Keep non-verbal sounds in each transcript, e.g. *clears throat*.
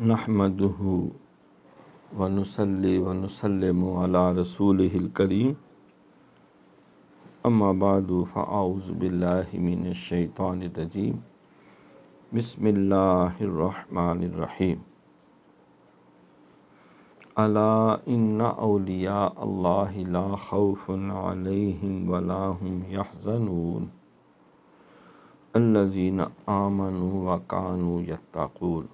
नहमदहू वनसली वनसलम अला रसूल करीम अम्माबाद फ़ाउज़बिल्लिमिनशैतरजीम बसमीम अला इन अलिया अल्लाह खौफ़न अलैहिम वलाहम यहजनून अल्लज़ीन आमनु वकानु यत्ताकून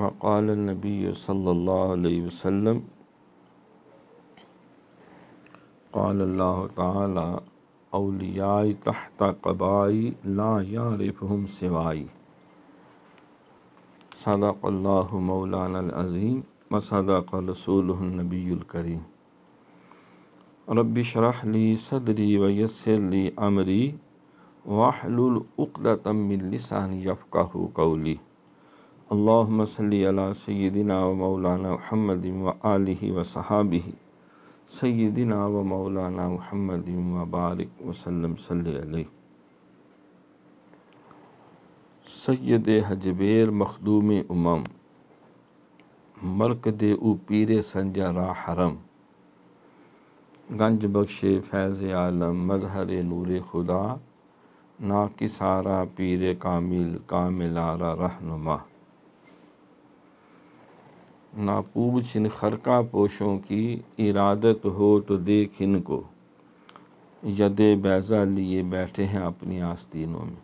وقال النبي صلى الله عليه وسلم قال الله تعالى أولياء تحت قبائي لا يعرفهم سواي صدق الله مولانا العظيم وصدق رسوله النبي الكريم رب اشرح لي صدري ويسر لي امري واحلل عقدة من لساني يفقهوا قولي अल्लाम सल्ला सैदिना व मौलाना महमद व आलि व सहाबी सैदिना व मौलाना महमद व बारिक वसलम सल सैद हजबेर मखदूम उमम मरकद उ पीर संजरा हरम गंज बख्श फैज़ आलम मजहर नूर खुदा ना कि सारा पीर कामिल कामिलारा रहनुमा नापूछ इन खरका पोशों की इरादत हो तो देख इनको यदे बैज़ा लिए बैठे हैं अपनी आस्तीनों में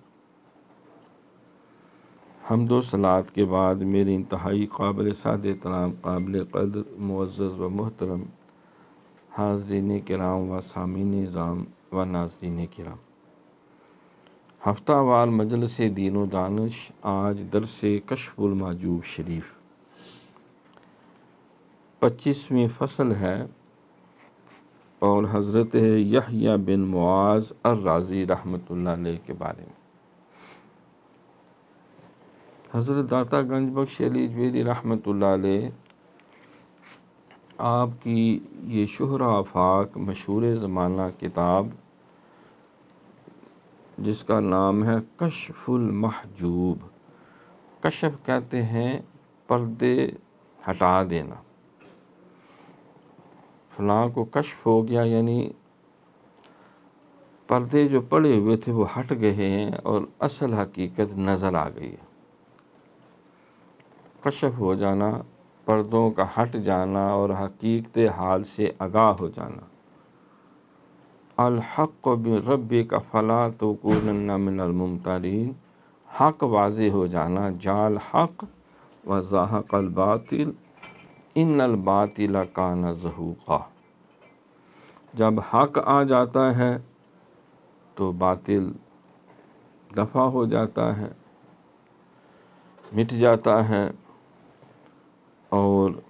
हम दो सलाद के बाद मेरे इंतहाई काबिल साद तमाम काबिल कदर मुआज़ व मोहतरम हाजरीन कराम व सामीन निज़ाम व नाजरीन कराम हफ्तावार से दीन दानश आज दरस कशफुल माजूब शरीफ पच्चीसवीं फसल है और हज़रत यहिया बिन मुआज़ अर राज़ी रहमत के बारे में हज़रत दाता गंज बख्श अलीजवेरी रहमत आपकी ये शहरा आफाक मशहूर ज़माना किताब जिसका नाम है कशफुल महजूब कशफ कहते हैं पर्दे हटा देना फ़लाँ को कश्फ हो गया यानी पर्दे जो पड़े हुए थे वो हट गए हैं और असल हकीकत नज़र आ गई है कशफ हो जाना पर्दों का हट जाना और हकीकत हाल से आगाह हो जाना अलहक रब का फ़ला तो मिनलमतारीन हक वाज हो जाना जाल हक व जहाक़ल बातिल इन अलबातिला का जब हक आ जाता है तो बातिल दफ़ा हो जाता है मिट जाता है और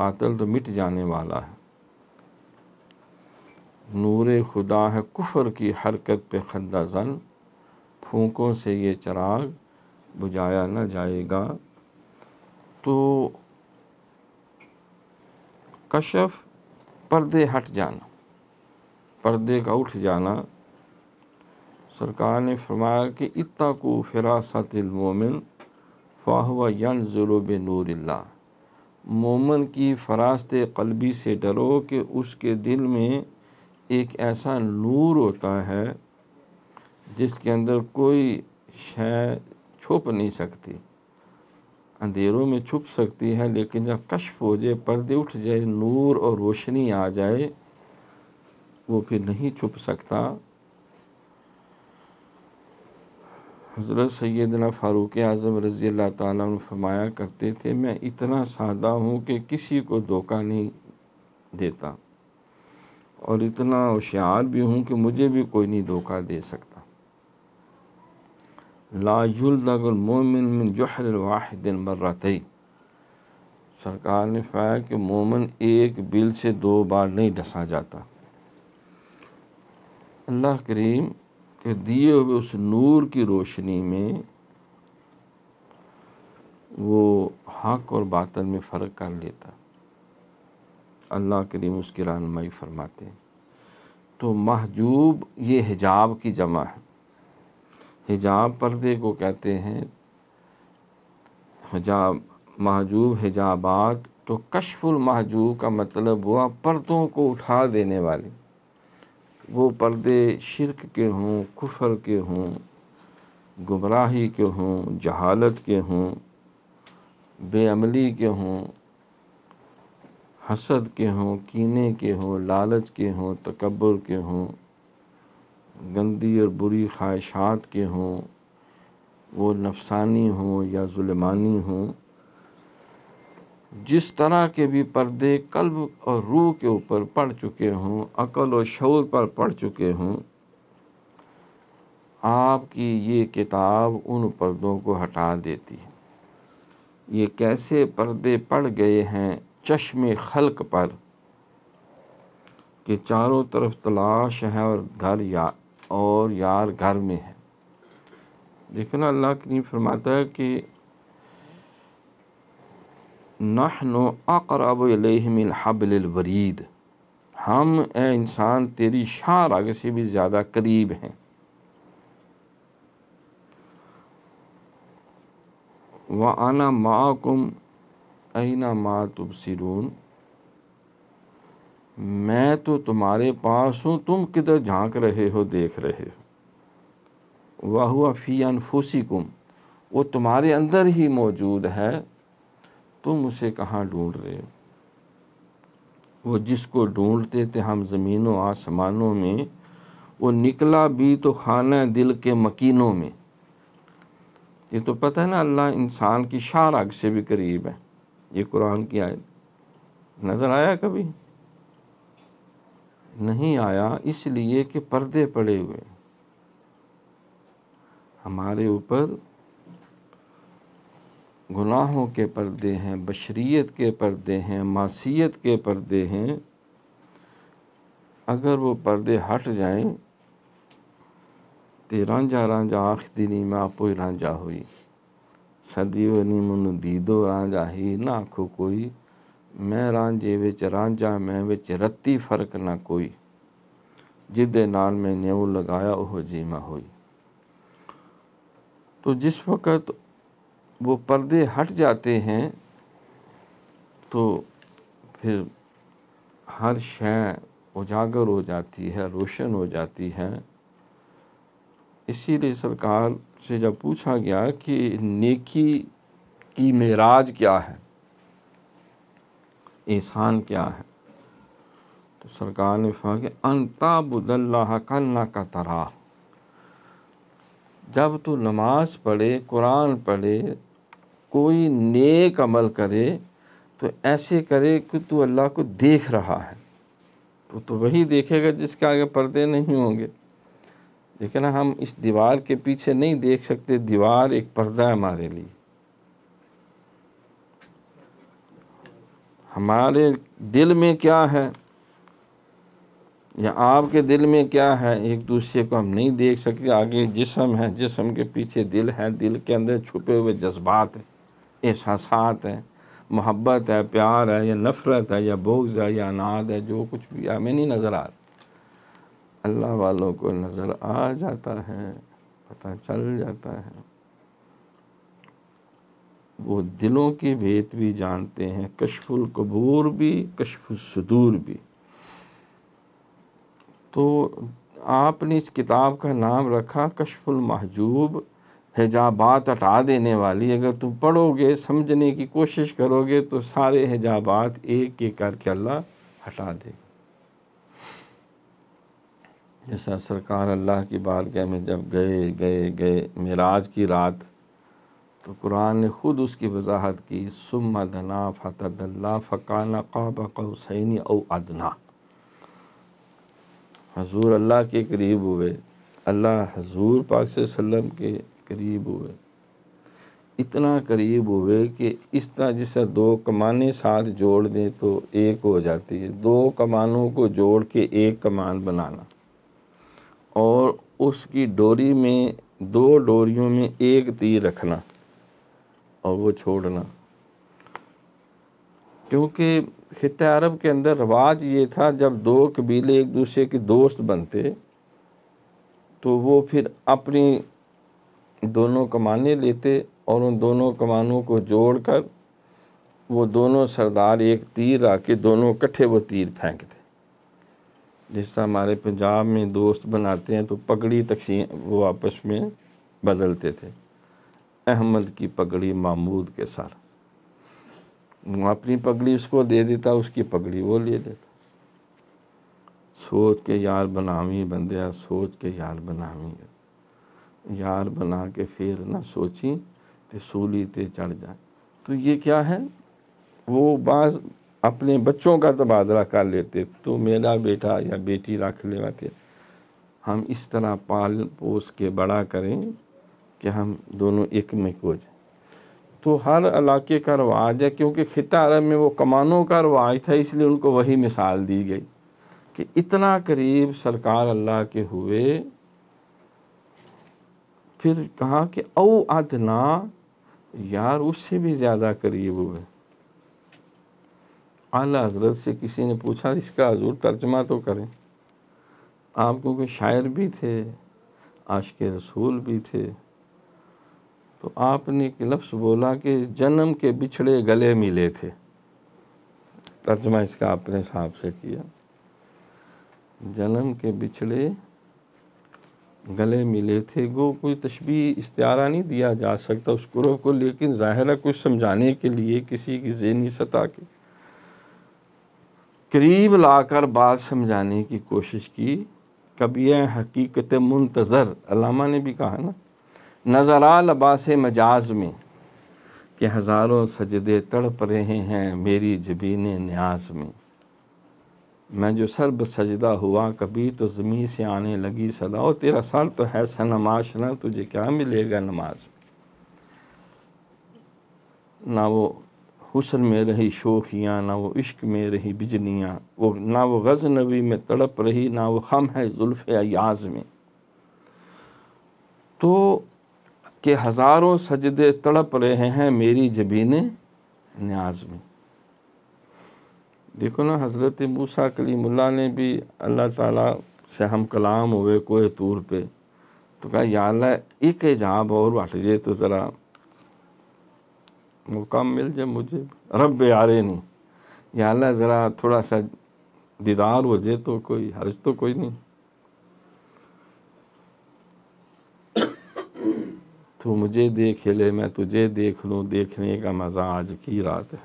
बातिल तो मिट जाने वाला है नूर खुदा है कुफर की हरकत पे खंदा जन फूकों से ये चराग बुझाया न जाएगा तो कश्यप पर्दे हट जाना पर्दे का उठ जाना सरकार ने फरमाया कि इत्ता को फिरासत मोमिन फाहवा यन जुरूब नूरल्ला मोमन की फरासत कलबी से डरो कि उसके दिल में एक ऐसा नूर होता है जिसके अंदर कोई शय छुप नहीं सकती अंधेरों में छुप सकती है लेकिन जब कश्फ हो जाए पर्दे उठ जाए नूर और रोशनी आ जाए वो फिर नहीं छुप सकता हज़रत सैदना फ़ारूक आज़म रज़ी अल्लाह फरमाया करते थे मैं इतना सादा हूँ कि किसी को धोखा नहीं देता और इतना होशियार भी हूँ कि मुझे भी कोई नहीं धोखा दे सकता लाजुलमिन मिन जहर वाहिद मर्रतई सरकार ने फरमाया कि मोमन एक बिल से दो बार नहीं डसा जाता अल्लाह करीम के दिए हुए उस नूर की रोशनी में वो हक और बातल में फ़र्क कर लेता अल्लाह करीम उसकी रहनमाई फरमाते हैं तो महजूब ये हिजाब की जमा है हिजाब पर्दे को कहते हैं हिजाब महजूब हिजाबात तो कशफुल महजूब का मतलब हुआ पर्दों को उठा देने वाले वो पर्दे शिरक के हों कुफर के हों गुमराही के हों जहालत के हों बेअमली के हों हसद के हों कीने के हों लालच के हों तकबर के हों गंदी और बुरी ख्वाहिशात के हों वो नफसानी हों या जुलमानी हों जिस तरह के भी पर्दे कल्ब और रूह के ऊपर पड़ चुके हों अकल और शौर पर पड़ चुके हों आपकी ये किताब उन पर्दों को हटा देती है ये कैसे पर्दे पड़ गए हैं चश्म खलक़ पर कि चारों तरफ तलाश है और घर या और यार घर में है देखो ना अल्लाह नहीं फरमाता है कि नहनो अकरब हबलवरीद हम ए इंसान तेरी शार आगे से भी ज़्यादा करीब हैं व आना माकुम ऐना मा तुब मैं तो तुम्हारे पास हूँ तुम किधर झांक रहे हो देख रहे हो वह हुआ फ़ी कुम वो तुम्हारे अंदर ही मौजूद है तुम उसे कहाँ ढूंढ रहे हो वो जिसको ढूंढते थे हम ज़मीनों आसमानों में वो निकला भी तो खाना दिल के मकीनों में ये तो पता है ना अल्लाह इंसान की शार आग से भी करीब है ये कुरान की आयत नज़र आया कभी नहीं आया इसलिए कि पर्दे पड़े हुए हमारे ऊपर गुनाहों के पर्दे हैं बशरीत के पर्दे हैं मासीत के पर्दे हैं अगर वो पर्दे हट जाएं तो रांझा रांझा आख दिनी मैं आपो ही रांझा हुई सदी वनी मुनु दीदो रांझा ही ना आखो कोई मैं ਰਾਂਝੇ ਵਿੱਚ रांझा मैं ਵਿੱਚ रत्ती फर्क ना कोई ਜਿਹਦੇ नाल ਮੈਂ ਨਿਉ लगाया वह ਜੀਮਾ हो तो जिस वक़्त वो पर्दे हट जाते हैं तो फिर हर शय उजागर हो जाती है रोशन हो जाती है इसीलिए सरकार से जब पूछा गया कि नेकी की मेराज क्या है एहसान क्या है तो सरकार ने कहा कि अनताबुदल्ला कन्ना का तरा जब तू नमाज पढ़े कुरान पढ़े कोई नेक अमल करे तो ऐसे करे कि तू अल्लाह को देख रहा है तो तो वही देखेगा जिसके आगे पर्दे नहीं होंगे लेकिन हम इस दीवार के पीछे नहीं देख सकते दीवार एक पर्दा है हमारे लिए हमारे दिल में क्या है या आपके दिल में क्या है एक दूसरे को हम नहीं देख सकते आगे जिसम है जिसम के पीछे दिल है दिल के अंदर छुपे हुए जज्बात हैं एहसास हैं मोहब्बत है प्यार है या नफ़रत है या बोझ है या अनाद है जो कुछ भी हमें नहीं नज़र आ अल्लाह वालों को नज़र आ जाता है पता चल जाता है वो दिलों के भेद भी जानते हैं कशफुल कबूर भी कशफुलसदूर भी तो आपने इस किताब का नाम रखा कशफुल महजूब हिजाबात हटा देने वाली अगर तुम पढ़ोगे समझने की कोशिश करोगे तो सारे हिजाबात एक एक करके अल्लाह हटा देगा जैसा सरकार अल्लाह की बारगाह में जब गए गए गए मेराज की रात तो कुरान ने ख़ुद उसकी वजाहत की सुम अदना फ़तल्ला फ़काना काब कौसैनी और अदना हजूर अल्लाह के करीब हुए अल्लाह हजूर पाक सल्लम के करीब हुए इतना करीब हुए कि इस तरह जैसे दो कमाने साथ जोड़ दें तो एक हो जाती है दो कमानों को जोड़ के एक कमान बनाना और उसकी डोरी में दो डोरियों में एक तीर रखना और वो छोड़ना क्योंकि ख़त अरब के अंदर रवाज ये था जब दो कबीले एक दूसरे के दोस्त बनते तो वो फिर अपनी दोनों कमाने लेते और उन दोनों कमानों को जोड़कर वो दोनों सरदार एक तीर आके दोनों इकट्ठे वो तीर फेंकते जिस तरह हमारे पंजाब में दोस्त बनाते हैं तो पगड़ी तकसीम वो आपस में बदलते थे अहमद की पगड़ी मामूद के सर अपनी पगड़ी उसको दे देता उसकी पगड़ी वो ले लेता सोच के यार बनावी बंदे सोच के यार बनावी यार बना के फिर ना सोची तो सूली ते चढ़ जाए तो ये क्या है वो बाज अपने बच्चों का तबादला तो कर लेते तो मेरा बेटा या बेटी रख लेते हम इस तरह पाल पोस के बड़ा करें कि हम दोनों एक में जाए तो हर इलाके का रवाज है क्योंकि ख़िता अरब में वो कमानों का रवाज था इसलिए उनको वही मिसाल दी गई कि इतना करीब सरकार अल्लाह के हुए फिर कहा कि औ अदना यार उससे भी ज़्यादा करीब हुए आला हजरत से किसी ने पूछा इसका हजूर तर्जमा तो करें आप क्योंकि शायर भी थे आश के रसूल भी थे तो आपने एक लफ्स बोला कि जन्म के बिछड़े गले मिले थे तर्जमा इसका अपने हिसाब से किया जन्म के बिछड़े गले मिले थे गो कोई तशबी इस्तारा नहीं दिया जा सकता उस गुरु को लेकिन ज़ाहिर कुछ समझाने के लिए किसी की जहनी सतह के करीब लाकर बात समझाने की कोशिश की कभी हकीकत मुंतज़र अलामा ने भी कहा ना नजरा लबास मजाज में कि हज़ारों सजदे तड़प रहे हैं मेरी जबीन न्याज में मैं जो सरब सजदा हुआ कभी तो ज़मीन से आने लगी सदा और तेरा साल तो है सनमाश ना तुझे क्या मिलेगा नमाज में ना वो हुसन में रही शोखियाँ ना वो इश्क में रही बिजनियाँ वो ना वो गज़नबी में तड़प रही ना वो खम है जुल्फ़ अयाज में तो कि हज़ारों सजदे तड़प रहे हैं मेरी जबीन न्याज में देखो ना हज़रत मूसा कलीमुल्ला ने भी अल्लाह ताला से हम कलाम हुए कोहे तूर पे तो कहा या अल्लाह एक एजाब और हट जे तो ज़रा मौका मिल जाए मुझे रब यारे नहीं या अल्लाह ज़रा थोड़ा सा दीदार हो जाए तो कोई हर्ज तो कोई नहीं तू मुझे देख ले मैं तुझे देख लूँ देखने का मज़ा आज की रात है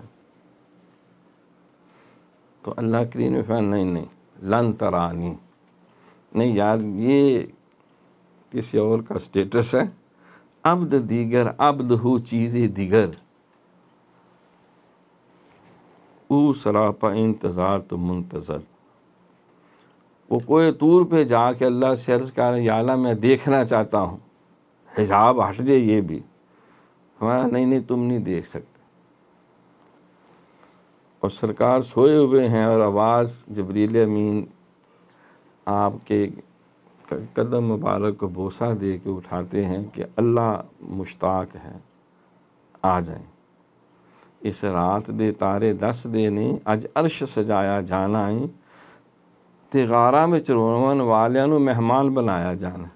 तो अल्लाह करीन फैन नहीं नहीं लन तरानी नहीं यार ये किसी और का स्टेटस है अब्द दीगर अब्द हो चीज़ दीगर ऊ सरापा इंतज़ार तो मुंतज़र वो कोई तूर पे जाके अल्लाह से अर्ज़ कर याला मैं देखना चाहता हूँ हिसाब हट जाए ये भी हमारा नहीं नहीं तुम नहीं देख सकते और सरकार सोए हुए हैं और आवाज़ जबरील अमीन आपके कदम मुबारक को बोसा दे के उठाते हैं कि अल्लाह मुश्ताक है आ जाए इस रात दे तारे दस देने अज अर्श सजाया जाना है तिगारा में चरोवन वालू मेहमान बनाया जाना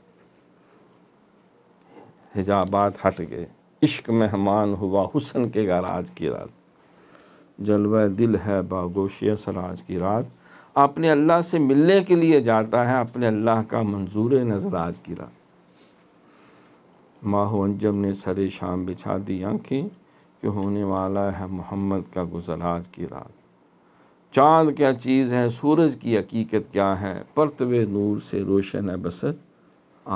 हिजाबात हट गए इश्क मेहमान हुआ हुसन के गाराज की रात जलवा दिल है बागोशिया सराज की रात अपने अल्लाह से मिलने के लिए जाता है अपने अल्लाह का मंजूर नजर आज की रात माहो अंजम ने सरे शाम बिछा दी आंखें कि होने वाला है मोहम्मद का गुजर आज की रात चाँद क्या चीज़ है सूरज की हकीकत क्या है परतवे नूर से रोशन है बसर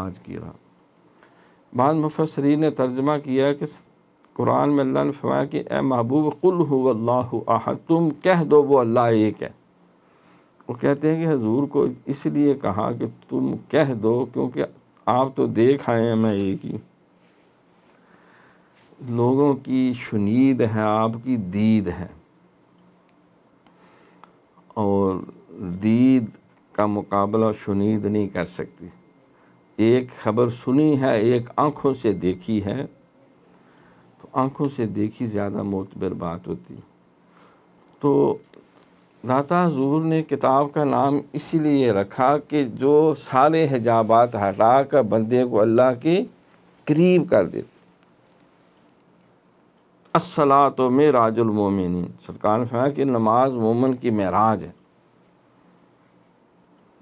आज की रात बाद मुफसरी ने तर्जमा किया कि कुरान में अल्लाह ने फरमाया कि ए महबूब कुल अल्लाह तुम कह दो वो अल्लाह एक है वो कहते हैं कि हजूर को इसलिए कहा कि तुम कह दो क्योंकि आप तो देख आए हैं मैं एक ही लोगों की शुनीद है आपकी दीद है और दीद का मुकाबला शुनीद नहीं कर सकती एक खबर सुनी है एक आँखों से देखी है तो आँखों से देखी ज़्यादा मोतबर बात होती तो दाता जहूर ने किताब का नाम इसीलिए रखा कि जो सारे हिजाबात हटा कर बंदे को अल्लाह के करीब कर देते असला तो मेराजुलमोमिन सरकार ने फरमाया कि नमाज मोमन की महराज है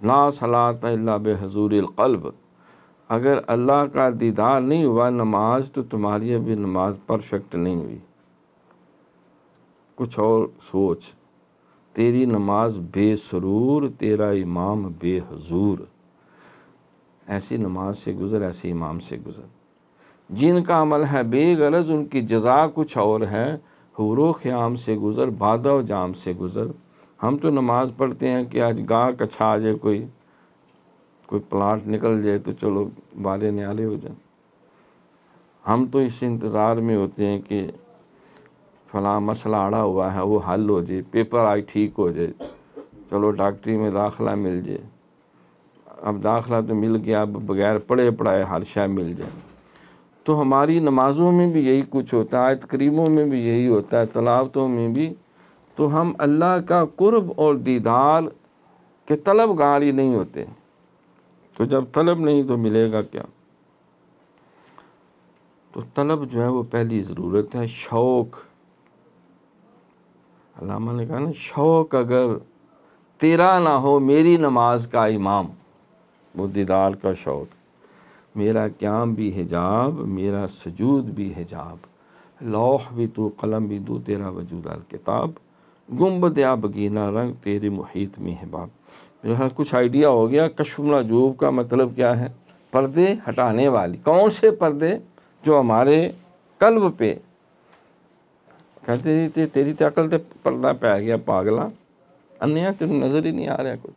ना सलात बेहजूर कल्ब अगर अल्लाह का दीदार नहीं हुआ नमाज तो तुम्हारी अभी नमाज परफेक्ट नहीं हुई कुछ और सोच तेरी नमाज बेसरूर तेरा इमाम बेहजूर ऐसी नमाज से गुज़र ऐसे इमाम से गुज़र जिनका अमल है बेगरज उनकी जजा कुछ और है हुरो ख़्याम से गुज़र बाद जाम से गुज़र हम तो नमाज़ पढ़ते हैं कि आज गा कछा आ जाए कोई कोई प्लाट निकल जाए तो चलो बारे न्याले हो जाए हम तो इस इंतज़ार में होते हैं कि फला मसला अड़ा हुआ है वो हल हो जाए पेपर आई ठीक हो जाए चलो डॉक्टरी में दाखला मिल जाए अब दाखला तो मिल गया अब बगैर पढ़े पढ़ाए हर शाय मिल जाए तो हमारी नमाज़ों में भी यही कुछ होता है आयत करीमों में भी यही होता है तलावतों में भी तो हम अल्लाह का कुर्ब और दीदार के तलब ही नहीं होते तो जब तलब नहीं तो मिलेगा क्या तो तलब जो है वो पहली ज़रूरत है शौक़ अलामा ने कहा ना शौक़ अगर तेरा ना हो मेरी नमाज का इमाम वो दीदार का शौक़ मेरा क्याम भी हिजाब मेरा सजूद भी हिजाब लौह भी तो कलम भी दो तेरा वजूद किताब गुम्ब दया बगीना रंग तेरे मुहित में हिबाब जो है कुछ आइडिया हो गया कश्मला जूब का मतलब क्या है पर्दे हटाने वाली कौन से पर्दे जो हमारे कल्ब पे कहते थे तेरी तो अकल तो पर्दा पै गया पागला अन्य तेरे नज़र ही नहीं आ रहा कुछ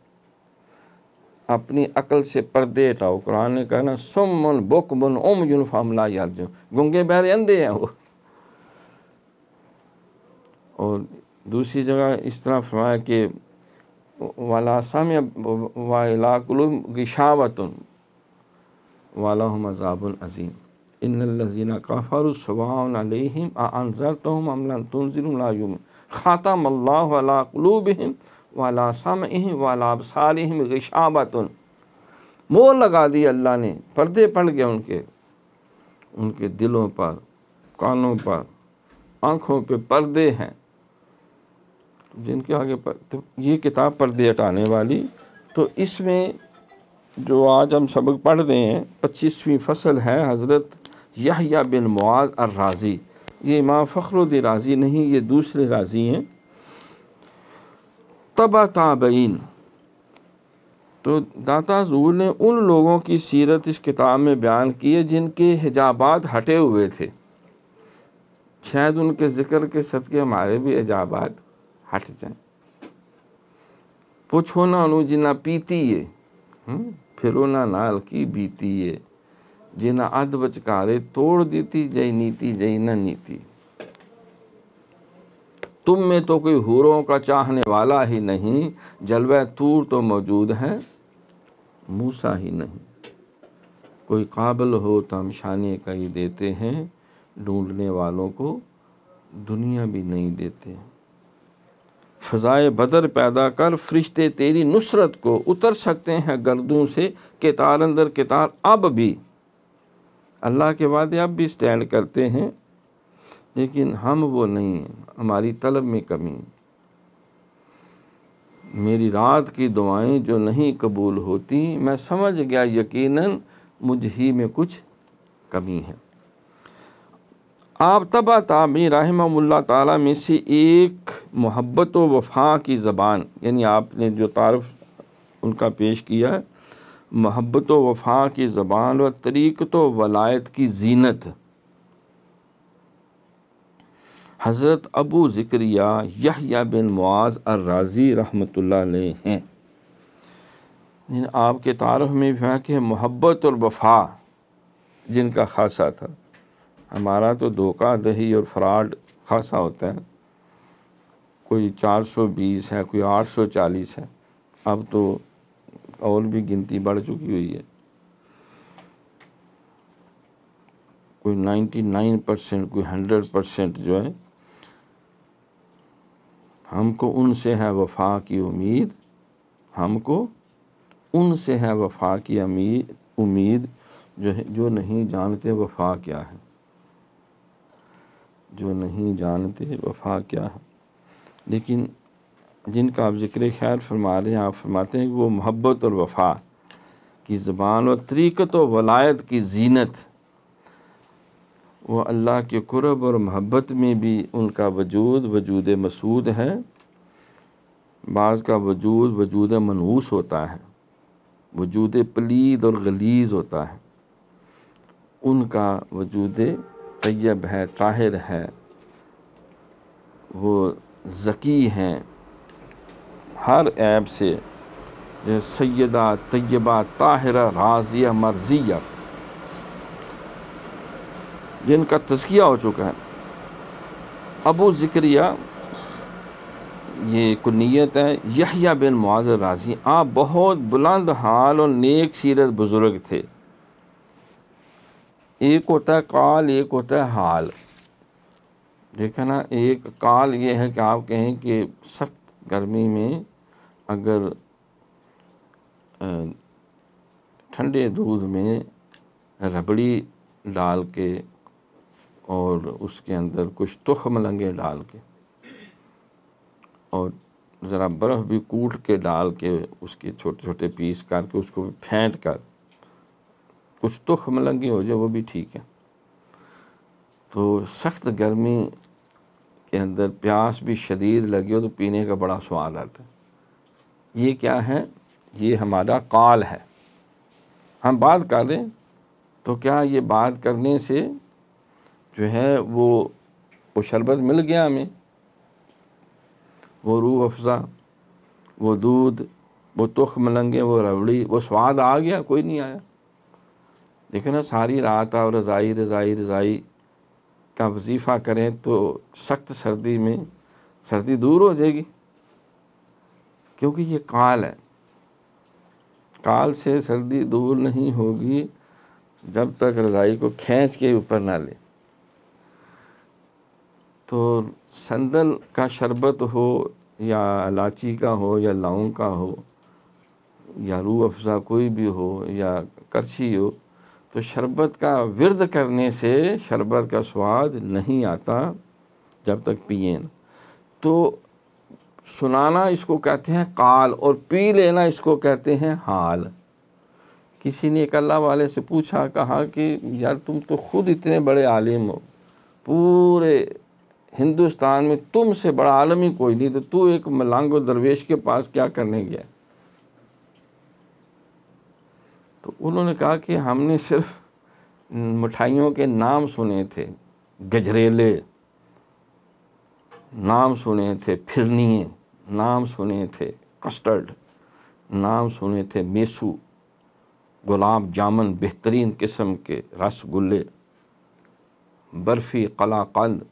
अपनी अकल से पर्दे हटाओ कुरान ने कहना सुमन बुकमन उम यूनिफामला जो गुंगे बहरे अंधे हैं वो और दूसरी जगह इस तरह फरमाया कि वाला सम्य सम या वालाकुलगिशावतन वाला अजीम इन लजीना काफ़र काफ़रसवाम आनजर तो हम अमलातुम ख़ातम अल्लाकलूबहम वाला सम वालाबसारहम गिशावतन मोर लगा दी अल्लाह ने पर्दे पड़ गए उनके उनके दिलों पर कानों पर आँखों पे पर्दे हैं जिनके आगे पर तो ये किताब पर्दे हटाने वाली तो इसमें जो आज हम सबक पढ़ रहे हैं पच्चीसवीं फसल है हज़रत यहया बिन मुआज़ अर राज़ी ये इमाम फ़खरुद्दी राज़ी नहीं ये दूसरे राज़ी हैं तबा ताबईन तो दाता जूर ने उन लोगों की सीरत इस किताब में बयान की है जिनके हिजाबात हटे हुए थे शायद उनके ज़िक्र के सदक़े हमारे भी हिजाबात हट जाए पूछो ना अनुजना पीतिए फिरो ना नाल की है जिना अध बचकारे तोड़ देती जय नीति जय न नीति तुम में तो कोई हूरों का चाहने वाला ही नहीं जलवे तूर तो मौजूद है मूसा ही नहीं कोई काबिल हो तो हम शाने ही देते हैं ढूंढने वालों को दुनिया भी नहीं देते हैं फ़ाए बदर पैदा कर फरिश्ते तेरी नुसरत को उतर सकते हैं गर्दों से कितार अंदर कितार अब भी अल्लाह के वादे अब भी स्टैंड करते हैं लेकिन हम वो नहीं हमारी तलब में कमी मेरी रात की दुआएं जो नहीं कबूल होती मैं समझ गया यकीनन मुझ ही में कुछ कमी है तबा ताबी रहमल्ला ताली में से एक मोहब्बत वफ़ा की ज़बान यानी आपने जो तारफ़ उनका पेश किया मोहब्बत वफ़ा की ज़बान व तरीक़त वलायत की जीनत हज़रत अबू ज़िक्रिया यहया बिन मुआज़ राजी रहमत हैं आपके तारफ़ में भी कि मोहब्बत और वफ़ा जिनका खासा था हमारा तो धोखा दही और फ्रॉड खासा होता है कोई 420 है कोई 840 है अब तो और भी गिनती बढ़ चुकी हुई है कोई 99 परसेंट कोई 100 परसेंट जो है हमको उनसे है वफा की उम्मीद हमको उनसे है वफा की उम्मीद उम्मीद जो है जो नहीं जानते वफा क्या है जो नहीं जानते वफा क्या है लेकिन जिनका आप ज़िक्र ख्याल फरमा रहे हैं आप फरमाते हैं कि वो मोहब्बत और वफा की ज़बान और तरीक़त और वलायत की जीनत वो अल्लाह के कुरब और मोहब्बत में भी उनका वजूद वजूद मसूद है बाज़ का वजूद वजूद मनहूस होता है वजूद पलीद और गलीज़ होता है उनका वजूद तय्यब है ताहिर है वो ज़की हैं हर ऐब से जो सैदा तय्यबा ताहिरा राजिया मर्जिया जिनका तस्किया हो चुका है अबू ज़िक्रिया ये कुनीत है यहिया बिन मुआज़ राजी आप बहुत बुलंद हाल और नेक सीरत बुज़ुर्ग थे एक होता है काल एक होता है हाल ठीक है ना एक काल ये है कि आप कहें कि सख्त गर्मी में अगर ठंडे दूध में रबड़ी डाल के और उसके अंदर कुछ तुख मलंगे डाल के और ज़रा बर्फ़ भी कूट के डाल के उसके छोटे छोटे पीस करके उसको फेंट कर कुछ तो खमलंगी हो जाए वो भी ठीक है तो सख्त गर्मी के अंदर प्यास भी शदीद लगी हो तो पीने का बड़ा स्वाद आता है ये क्या है ये हमारा काल है हम बात कर लें तो क्या ये बात करने से जो है वो वो शरबत मिल गया हमें वो रूह अफज़ा वो दूध वो तुख मलंगे वो रबड़ी वो स्वाद आ गया कोई नहीं आया देखो ना सारी रात आप रज़ाई रज़ाई रज़ाई का वजीफ़ा करें तो सख्त सर्दी में सर्दी दूर हो जाएगी क्योंकि ये काल है काल से सर्दी दूर नहीं होगी जब तक रज़ाई को खींच के ऊपर ना ले तो संदल का शरबत हो या इलाची का हो या लौंग का हो या रू अफ़ज़ा कोई भी हो या करछी हो तो शरबत का विरद करने से शरबत का स्वाद नहीं आता जब तक पिए ना तो सुनाना इसको कहते हैं काल और पी लेना इसको कहते हैं हाल किसी ने एक अल्लाह वाले से पूछा कहा कि यार तुम तो खुद इतने बड़े आलिम हो पूरे हिंदुस्तान में तुम से बड़ा आलमी कोई नहीं तो तू एक मलांगो दरवेश के पास क्या करने गया तो उन्होंने कहा कि हमने सिर्फ मिठाइयों के नाम सुने थे गजरेले नाम सुने थे फिरनिए नाम सुने थे कस्टर्ड नाम सुने थे मेसू गुलाब जामुन बेहतरीन किस्म के रसगुल्ले बर्फ़ी कलाकंद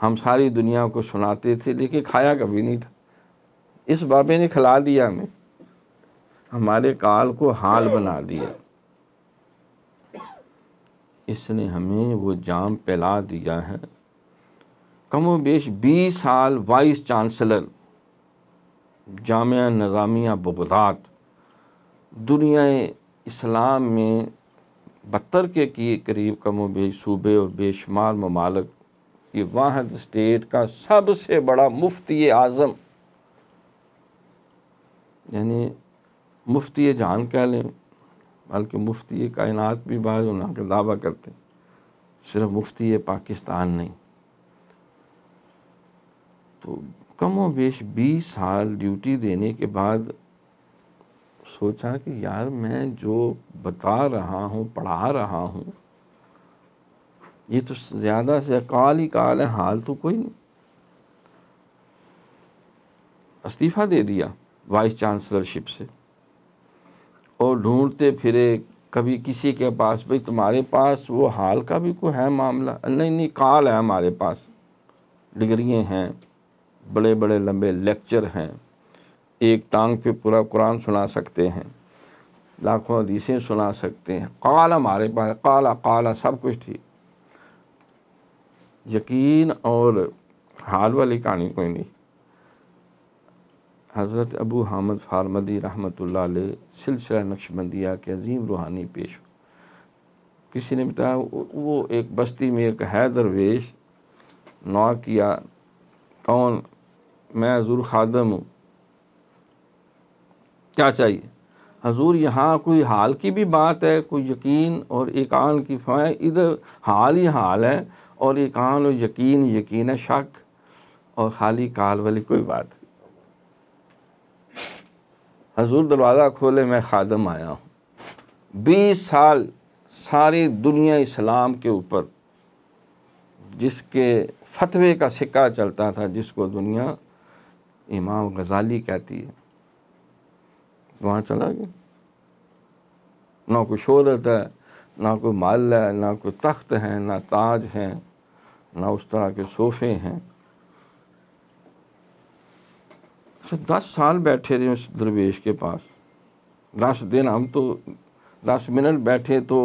हम सारी दुनिया को सुनाते थे लेकिन खाया कभी नहीं था इस बाबे ने खिला दिया हमें हमारे काल को हाल बना दिया इसने हमें वो जाम पहला दिया है कमो बेश बीस साल वाइस चांसलर जाम नज़ामिया बबदात दुनिया इस्लाम में बत्तर के करीब कमो बेश सूबे और बेशुमार ममालक ये वाहद स्टेट का सबसे बड़ा मुफ्ती आज़म यानी मुफ्ती जहान कह लें बल्कि मुफ्ती कायनात भी बाज़ उन्हों के दावा करते सिर्फ मुफ्ती पाकिस्तान नहीं तो कमो बेश बीस साल ड्यूटी देने के बाद सोचा कि यार मैं जो बता रहा हूँ पढ़ा रहा हूँ ये तो ज़्यादा से काल ही काल है हाल तो कोई नहीं इस्तीफ़ा दे दिया वाइस चांसलरशिप से और ढूंढते फिरे कभी किसी के पास भाई तुम्हारे पास वो हाल का भी कोई है मामला नहीं नहीं काल है हमारे पास डिग्रियाँ हैं बड़े बड़े लंबे लेक्चर हैं एक टांग पे पूरा कुरान सुना सकते हैं लाखों हदीसें सुना सकते हैं काल हमारे पास काला काला सब कुछ ठीक यकीन और हाल वाली कहानी कोई नहीं हज़रत अबू हामद फारमदी रहमत सिलसिला नक्शबंदिया के अजीम रूहानी पेश किसी ने बताया वो एक बस्ती में एक हैदर वेश नौ किया कौन मैं हजूर खादम हूँ क्या चाहिए हजूर यहाँ कोई हाल की भी बात है कोई यकीन और एकान की फ़ाय इधर हाल ही हाल है और एकान और यकीन यकीन है शक और खाली काल वाली कोई बात हजूर दरवाज़ा खोले मैं खादम आया हूँ बीस साल सारी दुनिया इस्लाम के ऊपर जिसके फतवे का सिक्का चलता था जिसको दुनिया इमाम गजाली कहती है वहाँ चला गया ना कोई शोहरत है ना कोई माल है ना कोई तख्त है ना ताज है ना उस तरह के सोफ़े हैं तो दस साल बैठे रहे उस दरवेश के पास दस दिन हम तो दस मिनट बैठे तो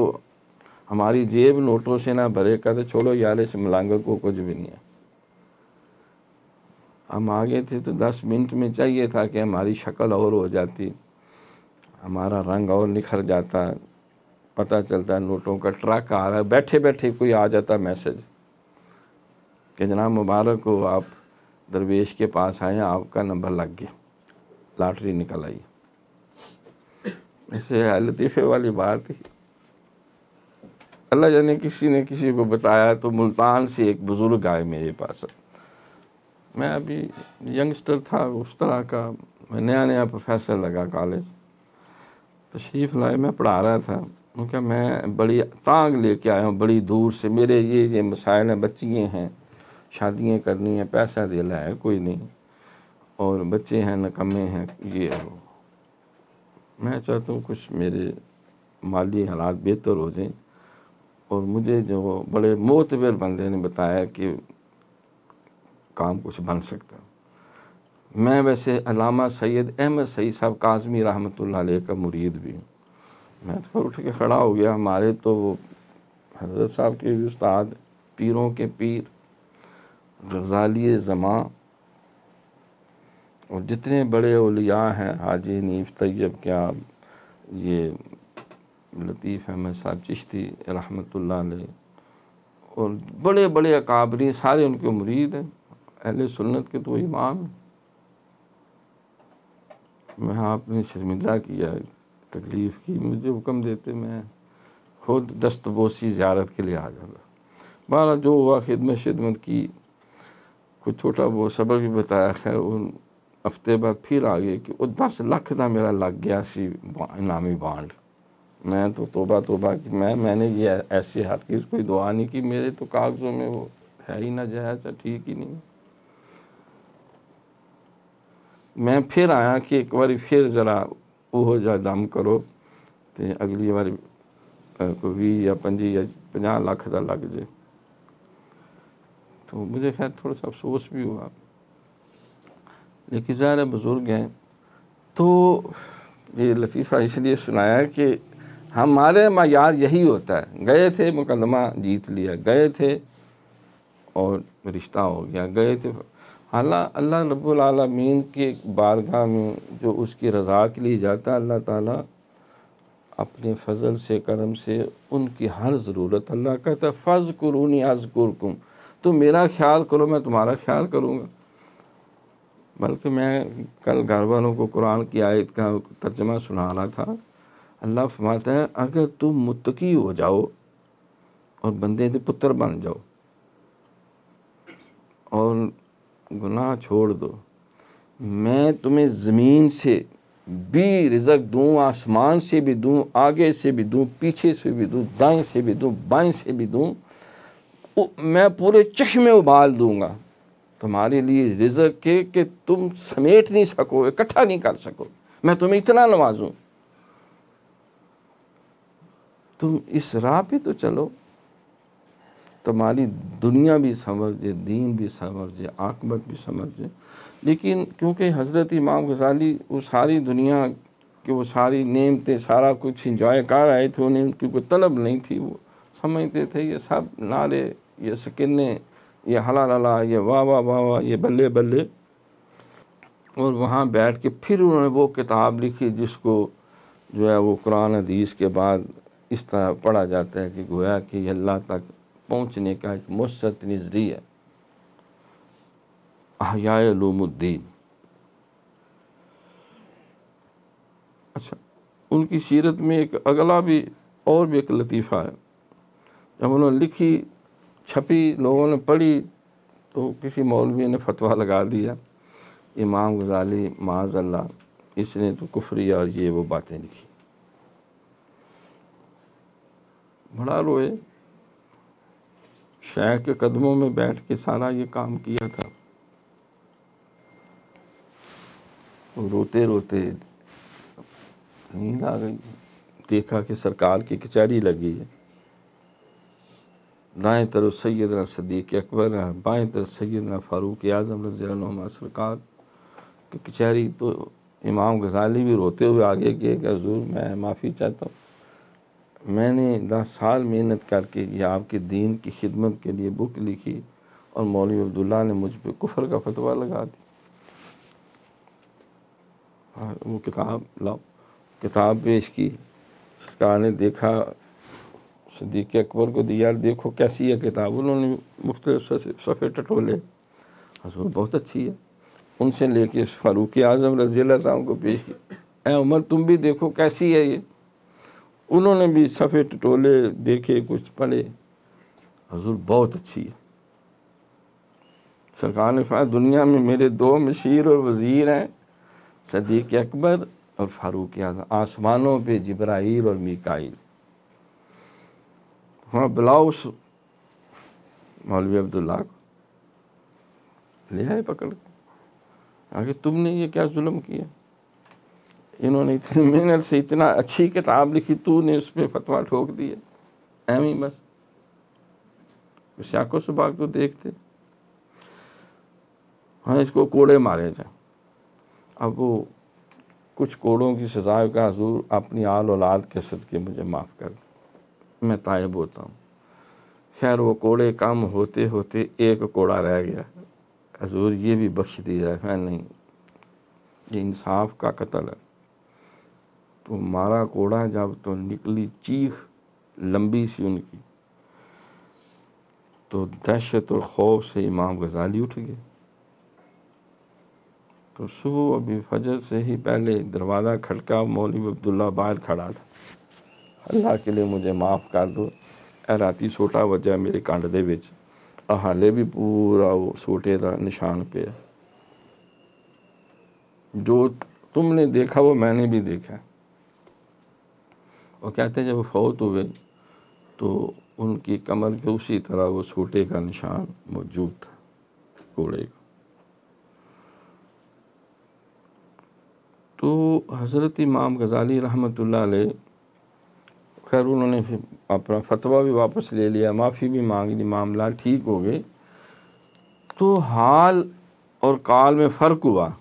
हमारी जेब नोटों से ना भरे कहते छोड़ो यार इस मलांग को कुछ भी नहीं है हम आ गए थे तो दस मिनट में चाहिए था कि हमारी शक्ल और हो जाती हमारा रंग और निखर जाता पता चलता नोटों का ट्रक आ रहा है बैठे बैठे कोई आ जाता मैसेज कि जनाब मुबारक हो आप दरवेश के पास आए आपका नंबर लग गया लाटरी निकल आई ऐसे लतीफ़े वाली बात ही अल्लाह जाने किसी ने किसी को बताया तो मुल्तान से एक बुज़ुर्ग आए मेरे पास मैं अभी यंगस्टर था उस तरह का मैं नया नया प्रोफेसर लगा कॉलेज तशरीफ़ लाए मैं पढ़ा रहा था उनका मैं बड़ी तांग लेके आया हूँ बड़ी दूर से मेरे ये ये मसाइल हैं बच्चियाँ हैं शादियाँ करनी है पैसा देना है कोई नहीं और बच्चे हैं नकमे हैं ये है वो मैं चाहता हूँ कुछ मेरे माली हालात बेहतर हो जाएं और मुझे जो बड़े मोतबर बंदे ने बताया कि काम कुछ बन सकता मैं वैसे अलामा सैयद अहमद सईद साहब काजमी रहमत का मुरीद भी हूँ मैं तो उठ के खड़ा हो गया हमारे तो हजरत साहब के भी उस्ताद पीरों के पीर गजाली ज़मा और जितने बड़े उलिया हैं हाजी नीफ तैयब क्या ये लतीफ़ अहमद साहब चिश्ती रहमतुल्लाह और बड़े बड़े अकाबरी सारे उनके मुरीद हैं अहल सुन्नत के तो इमाम मैं आपने शर्मिंदा किया तकलीफ़ की मुझे हुक्म देते मैं खुद दस्तबोसी ज़्यारत के लिए आ जाता बहरहाल जो हुआ खिदमत शिदमत की कुछ छोटा वो सबक भी बताया खैर उन हफ्ते बाद फिर आ गए कि वो दस लख का मेरा लग गया सी इनामी बांड मैं तो तोबा तोबा कि मैं मैंने ये ऐसी हर चीज़ कोई दुआ नहीं की मेरे तो कागज़ों में वो है ही ना जायज़ अच्छा ठीक ही नहीं मैं फिर आया कि एक बार फिर ज़रा वो हो जा दम करो तो अगली बार कोई भी या पंजी या पाँह लख का लग जाए तो मुझे खैर थोड़ा सा अफसोस भी हुआ लेकिन ज़ाहिर बुज़ुर्ग हैं तो ये लतीफ़ा इसलिए सुनाया कि हमारे मैार यही होता है गए थे मुकदमा जीत लिया गए थे और रिश्ता हो गया गए थे हाला अल्लाह रबालमीन के बारगाह में जो उसकी रज़ा के लिए जाता अल्लाह ताला अपने फजल से करम से उनकी हर ज़रूरत अल्लाह कहता फ़ज़ कुरूनी अज़कुरकुम तुम तो मेरा ख्याल करो मैं तुम्हारा ख्याल करूँगा बल्कि मैं कल घर वालों को कुरान की आयत का तर्जमा सुना रहा था अल्लाह फरमाता है अगर तुम मुतकी हो जाओ और बंदे के पुत्र बन जाओ और गुनाह छोड़ दो मैं तुम्हें ज़मीन से भी रिजक दूँ आसमान से भी दूँ आगे से भी दूँ पीछे से भी दूँ दाएँ से भी दूँ बाएँ से भी दूँ मैं पूरे चश्मे उबाल दूंगा तुम्हारे लिए रिजक के कि तुम समेट नहीं सको इकट्ठा नहीं कर सको मैं तुम्हें इतना नवाजू तुम इस राह पे तो चलो तुम्हारी दुनिया भी समझे दीन भी समझे आकबत भी समझे लेकिन क्योंकि हज़रत इमाम गजाली वो सारी दुनिया के वो सारी नेमतें सारा कुछ इंजॉय कर आए थे उन्हें क्योंकि तलब नहीं थी वो समझते थे ये सब नारे ये सकिने ये हला लला ये वाह वाह वाह वाह ये बल्ले बल्ले और वहाँ बैठ के फिर उन्होंने वो किताब लिखी जिसको जो है वो कुरान हदीस के बाद इस तरह पढ़ा जाता है कि गोया कि अल्लाह तक पहुँचने का एक मुस्त है अहयालूमुद्दीन अच्छा उनकी सीरत में एक अगला भी और भी एक लतीफ़ा है जब उन्होंने लिखी छपी लोगों ने पढ़ी तो किसी मौलवी ने फतवा लगा दिया इमाम गजाली माजल्ला इसने तो कुफरी और ये वो बातें लिखी बड़ा रोए शेख के कदमों में बैठ के सारा ये काम किया था तो रोते रोते नींद आ गई देखा कि सरकार की कचहरी लगी है दाएँ तरफ सैदना सदीक अकबर हैं बाएँ तरफ सैदना फ़ारूक आज़म रज़ीमा सरकार की कचहरी तो इमाम गज़ाली भी रोते हुए आगे किए कि हजूर मैं माफ़ी चाहता हूँ मैंने दस साल मेहनत करके ये आपके दीन की खिदमत के लिए बुक लिखी और मौलवी अब्दुल्ला ने मुझ पर कुफर का फतवा लगा दी हाँ, वो किताब लाओ किताब पेश की सरकार ने देखा सदीक अकबर को दिया देखो कैसी है किताब उन्होंने मुख्त सफ़े टटोले हजूर बहुत अच्छी है उनसे लेके फ़ारूक आज़म रज़ी साहब को पेश किया ए उमर तुम भी देखो कैसी है ये उन्होंने भी सफ़े टटोले देखे कुछ पढ़े हजूर बहुत अच्छी है सरकार ने फरमाया दुनिया में मेरे दो मशीर और वज़ीर हैं सदीक अकबर और फ़ारूक आज़म आसमानों पे जब्राइल और मिकाइल हाँ ब्लाउस मौलवी अब्दुल्ला को ले आए पकड़ के आगे तुमने ये क्या जुल्म किया इन्होंने इतनी मेहनत से इतना अच्छी किताब लिखी तू ने उस पर फतवा ठोक दिया एम ही बस उस आको सुबाग तो देखते हाँ इसको कोड़े मारे जाए अब वो कुछ कोड़ों की सजाए का हजूर अपनी आल औलाद के सद के मुझे माफ़ कर दे मैं तायब होता हूँ खैर वो कोड़े कम होते होते एक कोड़ा रह गया हजूर ये भी बख्श दिया है नहीं ये इंसाफ का कत्ल है तो मारा कोड़ा जब तो निकली चीख लंबी सी उनकी तो दहशत और खौफ से इमाम गजाली उठ गए तो सुबह अभी फजर से ही पहले दरवाज़ा खटका मौलवी अब्दुल्ला बाहर खड़ा था अल्लाह के लिए मुझे माफ कर दो ਇਹ सोटा वजह मेरे कंड के ਦੇ ਵਿੱਚ ਹਾਲੇ ਵੀ ਪੂਰਾ ਉਹ ਛੋਟੇ ਦਾ जो तुमने देखा वो मैंने भी देखा और कहते हैं जब फौत हुए तो उनकी कमर पे उसी तरह वो सोटे का निशान मौजूद था घोड़े का तो हज़रत इमाम गज़ाली रहमत खैर उन्होंने फिर अपना फतवा भी वापस ले लिया माफ़ी भी मांग ली मामला ठीक हो गए तो हाल और काल में फ़र्क हुआ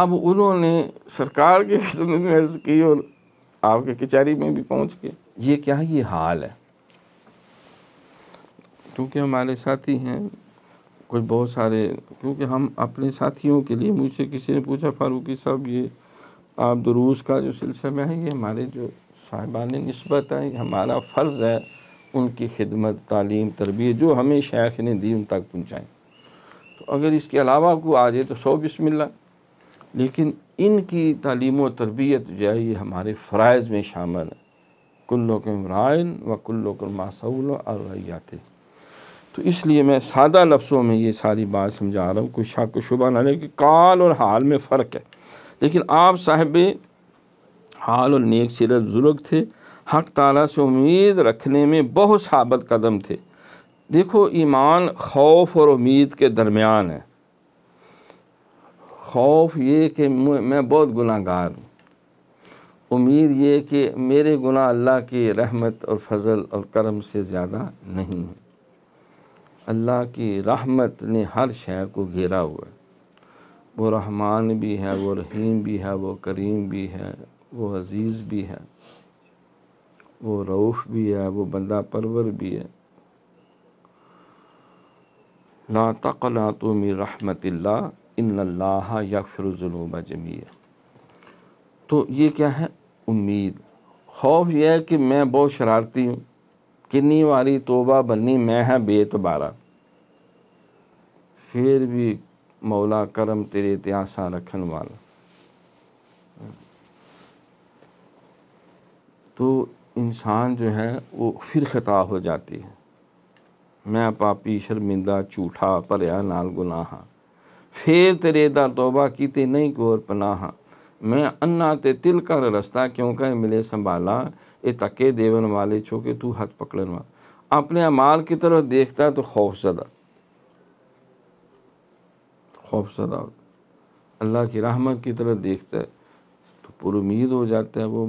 अब उन्होंने सरकार की खिदमत में अर्ज़ की और आपके कचहरी में भी पहुंच के ये क्या है ये हाल है क्योंकि हमारे साथी हैं कुछ बहुत सारे क्योंकि हम अपने साथियों के लिए मुझसे किसी ने पूछा फारूकी साहब ये आप दरूस का जो सिलसिला है ये हमारे जो साहिबान नस्बत हैं हमारा फ़र्ज़ है उनकी खिदमत तालीम तरबियत जो हमें शेख ने दी उन तक पहुँचाएँ तो अगर इसके अलावा को आ जाए तो सौ बिस्मिल्ला लेकिन इनकी तालीम तरबियत जो है ये हमारे फ़रज़ में शामिल है कुल्लों के इमरान व कुल्लों के मासूल और रैयात तो इसलिए मैं सादा लफ्ज़ों में ये सारी बात समझा रहा हूँ कोई शक शुबा ना लगे कि काल और हाल में फ़र्क है लेकिन आप साहब हाल और नेक सीरत बुज़ुर्ग थे हक ताला से उम्मीद रखने में बहुत साबत कदम थे देखो ईमान खौफ और उम्मीद के दरमियान है खौफ ये कि मैं बहुत गुनागार हूँ उम्मीद ये कि मेरे गुनाह अल्लाह की रहमत और फजल और करम से ज़्यादा नहीं है अल्लाह की रहमत ने हर शह को घेरा हुआ है वो रहमान भी है वो रहीम भी है वो करीम भी है वो अज़ीज़ भी है वो रऊफ़ भी है वो बंदा परवर भी है ला तकला तुमी रहमत ला यकफ़िरजुनूबा है तो ये क्या है उम्मीद खौफ यह है कि मैं बहुत शरारती हूँ किन्नी वारी तोबा बनी मैं है बेतबारा फिर भी मौला करम तेरे त्यासा रखन वाला तो इंसान जो है वो फिर ख़ता हो जाती है मैं पापी शर्मिंदा झूठा भरया नाल गुनाहा फिर तेरे दर तोबा की ते नहीं गोर पनाह मैं अन्ना ते तिल कर रस्ता क्यों कह मिले संभाला ए तके देवन वाले छो के तू हथ पकड़न वाला अपने अमाल की तरफ देखता तो खौफजदा खौफजदा अल्लाह की रहमत की तरफ देखता है तो पुरुद हो जाता है वो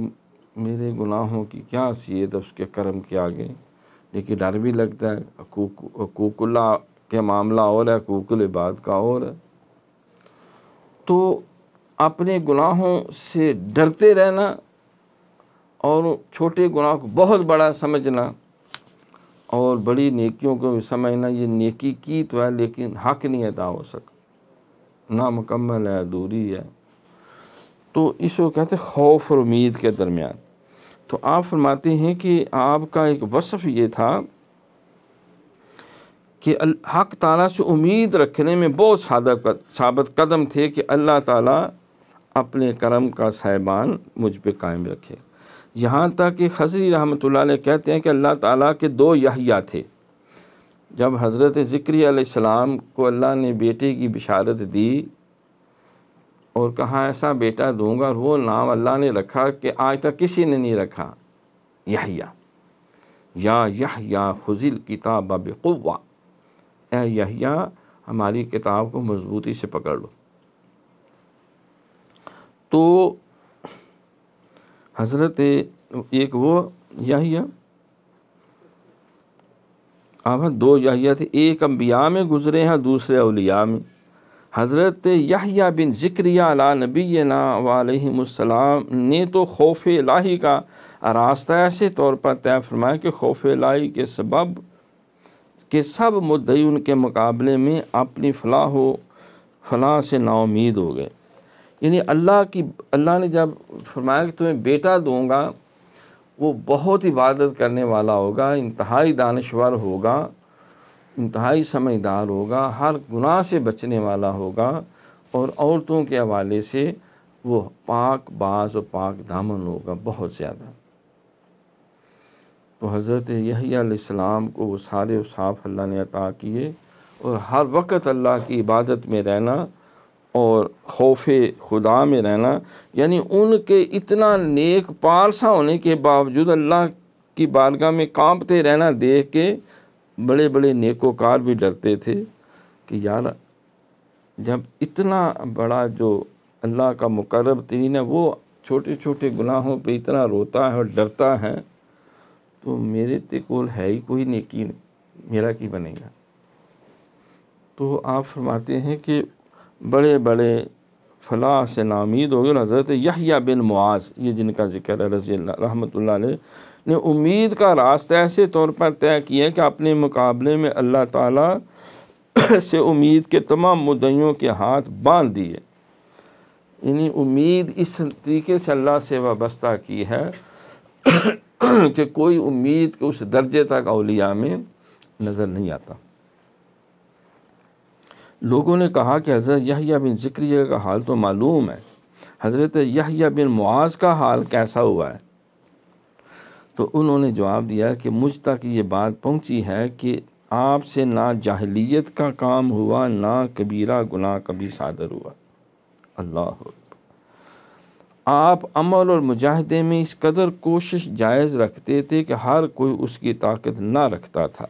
मेरे गुनाहों की क्या है उसके कर्म के आगे लेकिन डर भी लगता है कुकुला के मामला और है कोकुल इबाद का और है तो अपने गुनाहों से डरते रहना और छोटे गुनाह को बहुत बड़ा समझना और बड़ी नेकियों को भी समझना ये नेकी की तो है लेकिन हक नहीं अदा हो सकता नामकम्मल है दूरी है तो इसको कहते खौफ और उम्मीद के दरमियान तो आप फरमाते हैं कि आपका एक वसफ़ ये था कि हक ताला से उम्मीद रखने में बहुत सादक साबित कदम थे कि अल्लाह ताला अपने करम का साहिबान मुझ पर कायम रखे यहाँ तक कि खजरी रहमत कहते हैं कि अल्लाह ताला के दो यहिया थे जब हज़रत ज़िक्री सलाम को अल्लाह ने बेटे की बिशारत दी और कहा ऐसा बेटा दूंगा वो नाम अल्लाह ने रखा कि आज तक किसी ने नहीं रखा यहिया या यहिया खुजिल किताब बवा यहिया हमारी किताब को मज़बूती से पकड़ लो तो हज़रत एक वो यहिया अब दो यहिया थे एक अम्बिया में गुज़रे हैं दूसरे अलिया में हज़रत यहिया बिन ज़िक्रिया ला नबीना ने तो खौफ लाही का रास्ता ऐसे तौर पर तय फरमाया कि खौफ लाही के सबब के सब मुद्दई उनके मुकाबले में अपनी फलाह हो फलाह से नाउमीद हो गए यानी अल्लाह की अल्लाह ने जब फरमाया कि तुम्हें बेटा दूँगा वो बहुत इबादत करने वाला होगा इंतहाई दानश्वर होगा इंतहाई समझदार होगा हर गुनाह से बचने वाला होगा और औरतों के हवाले से वो पाक बाज और पाक दामन होगा बहुत ज़्यादा तो हज़रत यहीसम को वो सारे उसाफ अल्लाह ने अता किए और हर वक्त अल्लाह की इबादत में रहना और खौफ खुदा में रहना यानी उनके इतना नेक पारसा होने के बावजूद अल्लाह की बारगाह में कांपते रहना देख के बड़े बड़े नेकोकार भी डरते थे कि यार जब इतना बड़ा जो अल्लाह का मुकरब तीन है वो छोटे छोटे गुनाहों पे इतना रोता है और डरता है तो मेरे ते कोल है ही कोई नेकी नहीं मेरा की बनेगा तो आप फरमाते हैं कि बड़े बड़े फलाह से नामीद हो गए हज़रत यहिया बिन मुआज़ ये जिनका जिक्र है रजी रहमत ने उम्मीद का रास्ता ऐसे तौर पर तय किया कि अपने मुकाबले में अल्लाह ताला *clears throat* से उम्मीद के तमाम मुद्दों के हाथ बांध दिए इन्हीं उम्मीद इस तरीके से अल्लाह से वाबस्ता की है *clears throat* कि कोई उम्मीद के उस दर्जे तक अलिया में नज़र नहीं आता लोगों ने कहा कि हज़रत यहिया बिन जिक्रिया का हाल तो मालूम है हज़रत यहिया बिन मुआज़ का हाल कैसा हुआ है तो उन्होंने जवाब दिया कि मुझ तक ये बात पहुंची है कि आपसे ना जाहलीत का काम हुआ ना कबीरा गुनाह कभी सादर हुआ अल्लाह आप अमल और मुजाहदे में इस कदर कोशिश जायज़ रखते थे कि हर कोई उसकी ताकत ना रखता था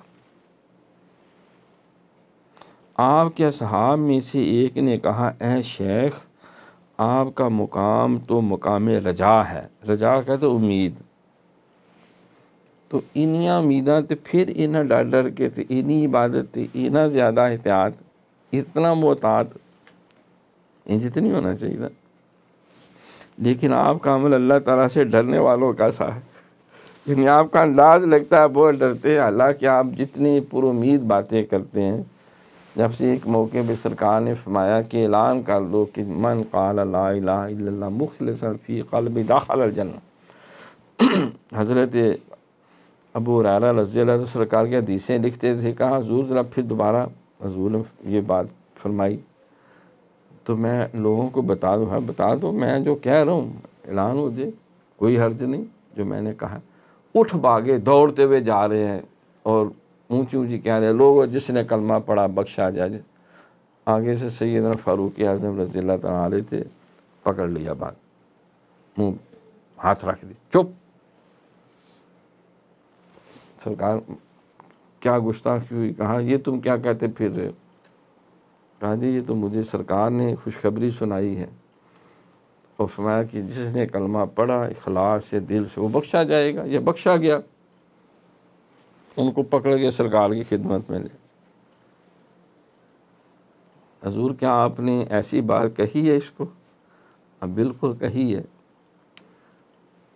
आपके असहाब में से एक ने कहा ए शेख आपका मुकाम तो मुकाम रजा है रजा कहते उम्मीद तो इन उम्मीदा तो फिर इन्हें डर डर के तो इन्हीं इबादत इना ज़्यादा एहतियात इतना मोहतात इंज नहीं होना चाहिए लेकिन आपका अमल अल्लाह ताला से डरने वालों का सा है लेकिन आपका अंदाज लगता है बहुत डरते हैं हालांकि आप जितनी पुरुद बातें करते हैं जब से एक मौके पर सरकार ने फरमाया कि ऐलान कर दो कि मन मुखल सरफी कलब दाखल जन्ना *clears throat* हज़रत अबू रारा रजी सरकार के हदीसें लिखते थे कहा हजूर ज़रा फिर दोबारा हजूर ने ये बात फरमाई तो मैं लोगों को बता दूँ हाँ बता दो मैं जो कह रहा हूँ ऐलान हो जाए कोई हर्ज नहीं जो मैंने कहा उठ भागे दौड़ते हुए जा रहे हैं और ऊँची ऊँची कह रहे हैं लोग जिसने कलमा पढ़ा बख्शा जाए आगे से सैदना फारूक आजम अल्लाह तला थे पकड़ लिया बात मुँह हाथ रख दी चुप सरकार क्या गुस्ताखी हुई कहा ये तुम क्या कहते फिर रहे हो कहा जी ये तो मुझे सरकार ने खुशखबरी सुनाई है और फरमाया कि जिसने कलमा पढ़ा इखलास से दिल से वो बख्शा जाएगा या बख्शा गया उनको पकड़ के सरकार की खिदमत में ले हजूर क्या आपने ऐसी बात कही है इसको अब हाँ, बिल्कुल कही है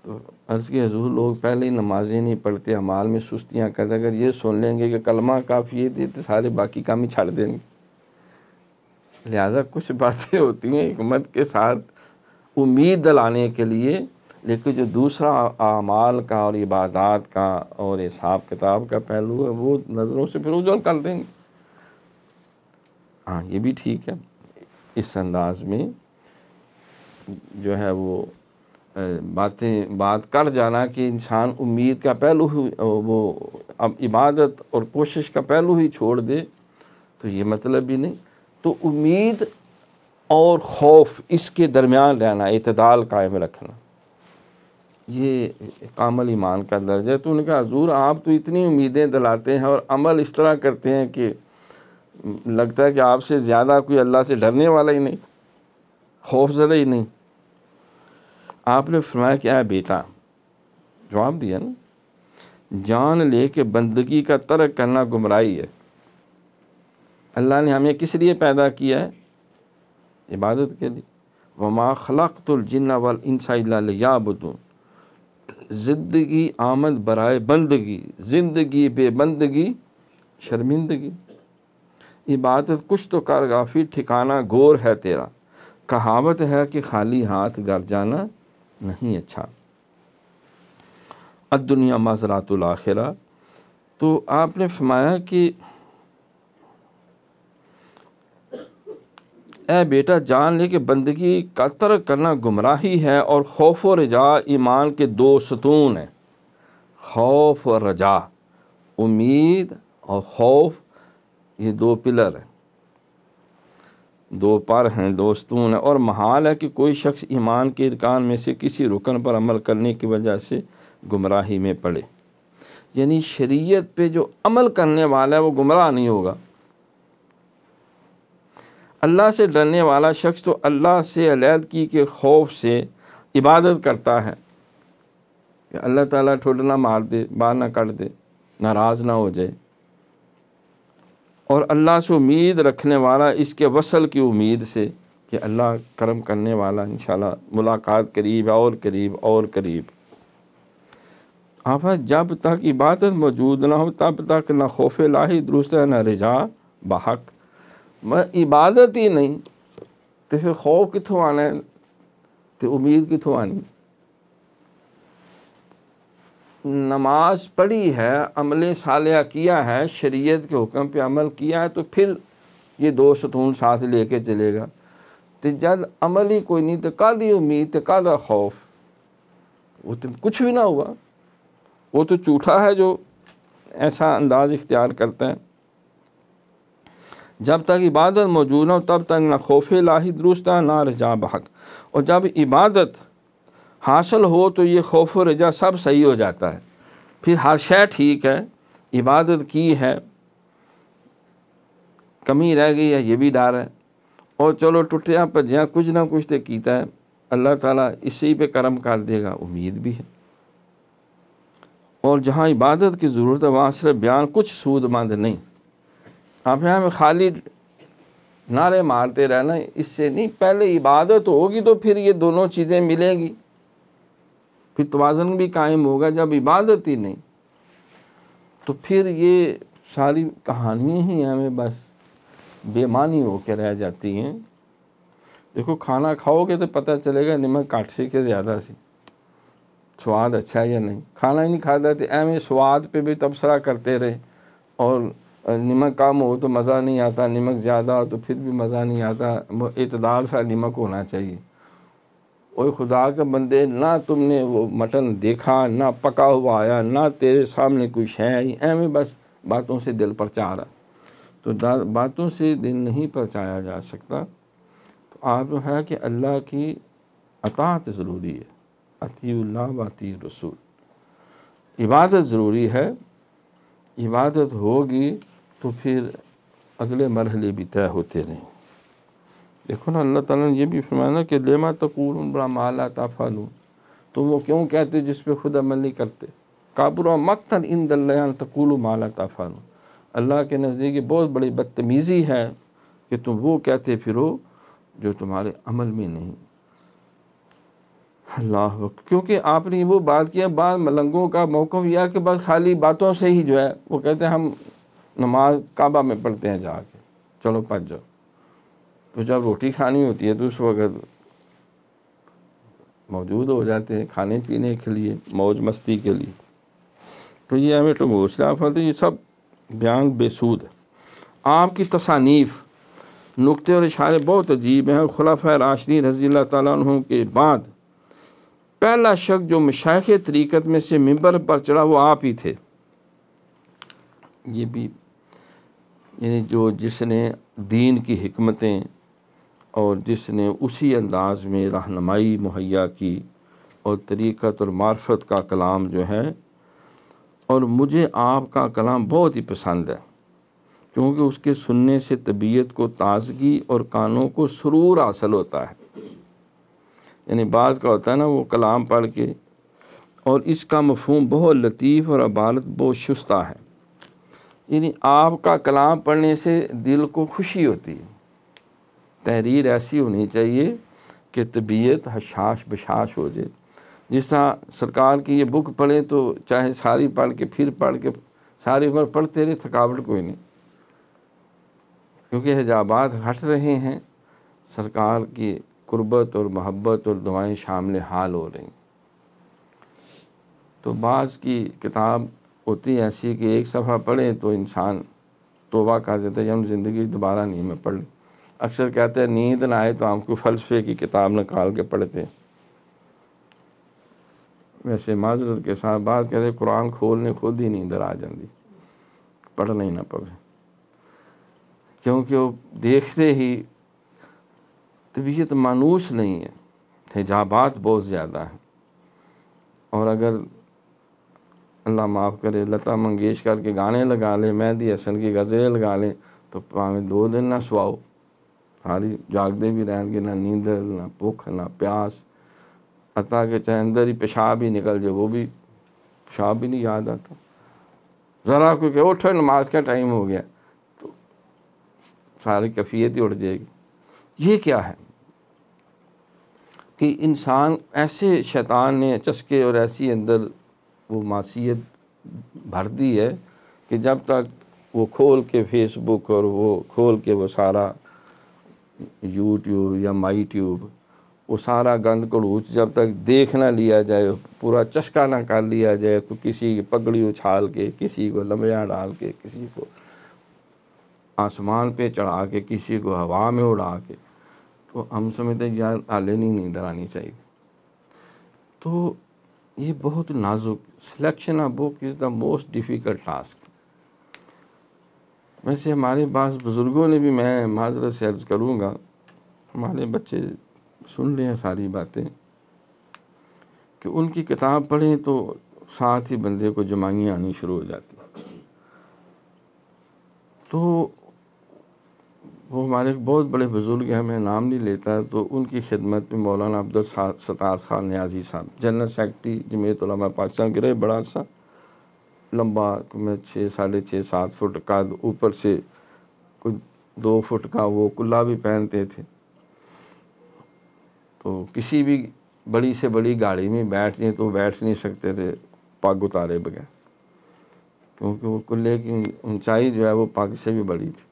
तो अर्ज़ के हजूर लोग पहले ही नमाज़ें नहीं पढ़ते अमाल में सुस्तियाँ करते अगर ये सुन लेंगे कि कलमा काफ़ी थी तो सारे बाकी काम ही छाड़ देंगे लिहाजा कुछ बातें होती हैं हमत के साथ उम्मीद दिलाने के लिए लेकिन जो दूसरा अमाल का और इबादत का और हिसाब किताब का पहलू है वो नज़रों से फिर उजल कर देंगे हाँ ये भी ठीक है इस अंदाज में जो है वो बातें बात कर जाना कि इंसान उम्मीद का पहलू ही वो अब इबादत और कोशिश का पहलू ही छोड़ दे तो ये मतलब भी नहीं तो उम्मीद और खौफ इसके दरमियान रहना इतदाल कायम रखना ये कामल ईमान का दर्ज है तो उनका हजूर आप तो इतनी उम्मीदें दिलाते हैं और अमल इस तरह करते हैं कि लगता है कि आपसे ज़्यादा कोई अल्लाह से डरने वाला ही नहीं खौफ ज़दा ही नहीं आपने फरमाया क्या है बेटा जवाब दिया ना जान ले के बंदगी का तर्क करना गुमराही है अल्लाह ने हमें किस लिए पैदा किया है इबादत के लिए वमा जिन्ना वाल इंसाबून ज़िंदगी आमद बरए बंदगी ज़िंदगी बेबंदगी शर्मिंदगी इबादत कुछ तो कारगाफी ठिकाना गौर है तेरा कहावत है कि खाली हाथ घर जाना नहीं अच्छा अद दुनिया माजरातुल्आखिरा तो आपने फरमाया कि ए बेटा जान ले कि बंदगी का तर्क करना गुमराही है और खौफ व रजा ईमान के दो सतून हैं खौफ और रजा उम्मीद और खौफ ये दो पिलर हैं दो पर हैं दोस्तून हैं और महाल है कि कोई शख्स ईमान के इरकान में से किसी रुकन पर अमल करने की वजह से गुमराही में पड़े यानी शरीयत पे जो अमल करने वाला है वो गुमराह नहीं होगा अल्लाह से डरने वाला शख्स तो अल्लाह से अलीदगी के खौफ से इबादत करता है कि अल्लाह ताला ठोड ना मार दे बाहर ना कर दे नाराज़ ना हो जाए और अल्लाह से उम्मीद रखने वाला इसके वसल की उम्मीद से कि अल्लाह करम करने वाला इन मुलाकात करीब और करीब और करीब आप जब तक इबादत मौजूद ना हो तब तक ना खौफ लाही दुरुस्त ना रिजा बहक मैं इबादत ही नहीं तो फिर खौफ कितों आना है तो उम्मीद कितों आनी नमाज पढ़ी है अमल सालिया किया है शरीयत के हुक्म पे अमल किया है तो फिर ये दो सतून साथ लेके चलेगा तो जब अमल ही कोई नहीं तो ही उम्मीद तो कल खौफ वो तो कुछ भी ना हुआ वो तो चूठा है जो ऐसा अंदाज इख्तियार करता है जब तक इबादत मौजूद हो तब तक ना खौफ लाही दुरुस्त ना रजा बहक और जब इबादत हासिल हो तो ये खौफ रजा सब सही हो जाता है फिर हर शय ठीक है इबादत की है कमी रह गई है ये भी डर है और चलो टुटिया भजिया कुछ ना कुछ तो कीता है अल्लाह ताला इसी पे कर्म कर देगा उम्मीद भी है और जहाँ इबादत की ज़रूरत है वहाँ सिर्फ बयान कुछ सूदमंद नहीं आप यहाँ में खाली नारे मारते रहना इससे नहीं पहले इबादत होगी तो फिर ये दोनों चीज़ें मिलेंगी फिर तोज़न भी कायम होगा जब इबादत ही नहीं तो फिर ये सारी कहानियाँ ही हमें बस बेमानी होकर रह जाती हैं देखो खाना खाओगे तो पता चलेगा नमक काट सी के ज़्यादा सी स्वाद अच्छा है या नहीं खाना ही नहीं खाता तो एवं स्वाद पे भी तबसरा करते रहे और नमक कम हो तो मज़ा नहीं आता नमक ज़्यादा हो तो फिर भी मज़ा नहीं आता इतदार सा नमक होना चाहिए ओ खुदा के बंदे ना तुमने वो मटन देखा ना पका हुआ आया ना तेरे सामने कोई है एवं बस बातों से दिल परचा रहा तो बातों से दिल नहीं परचाया जा सकता तो आप जो है कि अल्लाह की अतात ज़रूरी है अतील्ला वती रसूल इबादत ज़रूरी है इबादत होगी तो फिर अगले मरहले भी तय होते रहें देखो ना अल्लाह ताला ने ये भी फरमाया ना कि लेमा तकूल बड़ा माला ताफ़ालून तो वो क्यों कहते जिस पर खुद अमल नहीं करते काबुर मकतन इन दल्लान तकूल माला ताफ़ालून अल्लाह के नज़दीक बहुत बड़ी बदतमीज़ी है कि तुम वो कहते फिरो जो तुम्हारे अमल में नहीं अल्लाह क्योंकि आपने वो बात किया बाद मलंगों का मौक़ यह कि बस खाली बातों से ही जो है वो कहते हैं हम नमाज काबा में पढ़ते हैं जाके चलो पढ़ जाओ तो जब रोटी खानी होती है तो उस वक़्त मौजूद हो जाते हैं खाने पीने के लिए मौज मस्ती के लिए तो ये हमें तो घोसला फलते ये सब ब्यांग बेसूद है आपकी तसानीफ़ नुकते और इशारे बहुत अजीब हैं और खलाफ राशदी रजी तुम के बाद पहला शख्स जो मशाख तरीक़त में से मंबर पर चढ़ा वो आप ही थे ये भी यानी जो जिसने दीन की हमतें और जिसने उसी अंदाज में रहनमाई मुहैया की और तरीक़त और मार्फत का कलाम जो है और मुझे आपका कलाम बहुत ही पसंद है क्योंकि उसके सुनने से तबीयत को ताजगी और कानों को सुरूर हासिल होता है यानी बात का होता है ना वो कलाम पढ़ के और इसका मफहम बहुत लतीफ़ और अबालत बहुत शुस्ता है यानी आपका कलाम पढ़ने से दिल को खुशी होती है तहरीर ऐसी होनी चाहिए कि तबीयत हशाश बशाश हो जाए जिस तरह सरकार की ये बुक पढ़े तो चाहे सारी पढ़ के फिर पढ़ के सारी उम्र पढ़ते रहे थकावट कोई नहीं क्योंकि हिजाबात हट रहे हैं सरकार की कुर्बत और मोहब्बत और दुआएं शामिल हाल हो रही तो बाज़ की किताब होती ऐसी कि एक सफ़ा पढ़ें तो इंसान तोबा कर देता है हम ज़िंदगी दोबारा नहीं मैं पढ़ अक्सर कहते हैं नींद ना आए तो हम कोई फ़लसफ़े की किताब निकाल के पढ़ते वैसे माजरत के साथ बात कहते कुरान खोलने खुद ही नींद आ जाती पढ़ना ही ना पवे क्योंकि वो देखते ही तबीयत मानूस नहीं है हिजाबात बहुत ज़्यादा है और अगर अल्लाह माफ़ करे लता मंगेशकर के गाने लगा ले मेहंदी हसन की गज़लें लगा ले तो भावें दो दिन ना सुहाओ ਹਾਲੀ भी ਵੀ ਰਹਿਣਗੇ ना नींद ना भुख ना प्यास अता के चाहे अंदर ही पेशाब ही निकल जाए वो भी पेशाब भी नहीं याद आता ज़रा कोई कहे उठो नमाज का टाइम हो गया तो सारी कैफियत ही उड़ जाएगी ये क्या है कि इंसान ऐसे शैतान ने चस्के और ऐसी अंदर वो मासीत भर दी है कि जब तक वो खोल के फेसबुक और वो खोल के वो सारा यूट्यूब या माई ट्यूब वो सारा गंद कड़ूच जब तक देख ना लिया जाए पूरा चस्का ना कर लिया जाए तो किसी की पगड़ी उछाल के किसी को लम्बिया डाल के किसी को आसमान पे चढ़ा के किसी को हवा में उड़ा के तो हम समझते यार नहीं नींद आनी चाहिए तो ये बहुत नाजुक selection of book is the most difficult task वैसे हमारे पास बुज़ुर्गों ने भी मैं माजरत से अर्ज़ करूँगा हमारे बच्चे सुन रहे हैं सारी बातें कि उनकी किताब पढ़ें तो साथ ही बंदे को जमाइयाँ आनी शुरू हो जाती तो वो हमारे बहुत बड़े बुज़ुर्ग हैं मैं नाम नहीं लेता तो उनकी खिदमत में मौलाना अब्दुल सतार खान न्याजी साहब जनरल सेक्रटरी जमीयत पाकिस्तान के रहे बड़ा सा लंबा में छः साढ़े छः सात फुट का ऊपर से कुछ दो फुट का वो कुल्ला भी पहनते थे तो किसी भी बड़ी से बड़ी गाड़ी में बैठने तो बैठ नहीं सकते थे पग उतारे बगैर क्योंकि वो कुल्ले की ऊंचाई जो है वो पग से भी बड़ी थी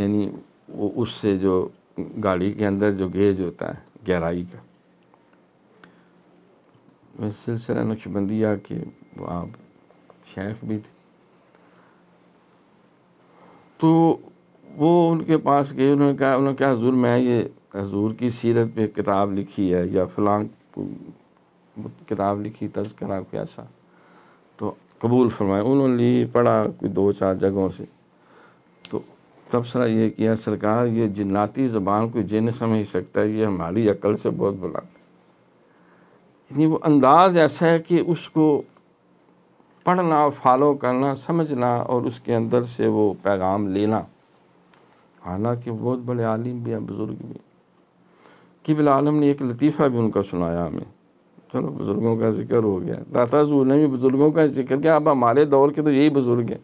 यानी वो उससे जो गाड़ी के अंदर जो गेज होता है गहराई का सिलसिला नक्शबंदिया के आप शेख भी थे तो वो उनके पास गए उन्होंने कहा उन्होंने कहा हजूर मैं ये हजूर की सीरत पे किताब लिखी है या फ़लां किताब लिखी तस्करा प्यासा तो कबूल फरमाए उन्होंने ली पढ़ा कोई दो चार जगहों से तो तबसरा ये किया सरकार ये जिन्नाती ज़बान को जिन समझ सकता है ये हमारी अकल से बहुत बुला यानी वो अंदाज़ ऐसा है कि उसको पढ़ना फॉलो करना समझना और उसके अंदर से वो पैगाम लेना हालांकि बहुत बड़े आलिम भी हैं बुज़ुर्ग भी किबिल आलम ने एक लतीफ़ा भी उनका सुनाया हमें चलो बुज़ुर्गों का जिक्र हो गया दाता जूर ने भी बुज़ुर्गों का जिक्र किया अब हमारे दौर के तो यही बुज़ुर्ग हैं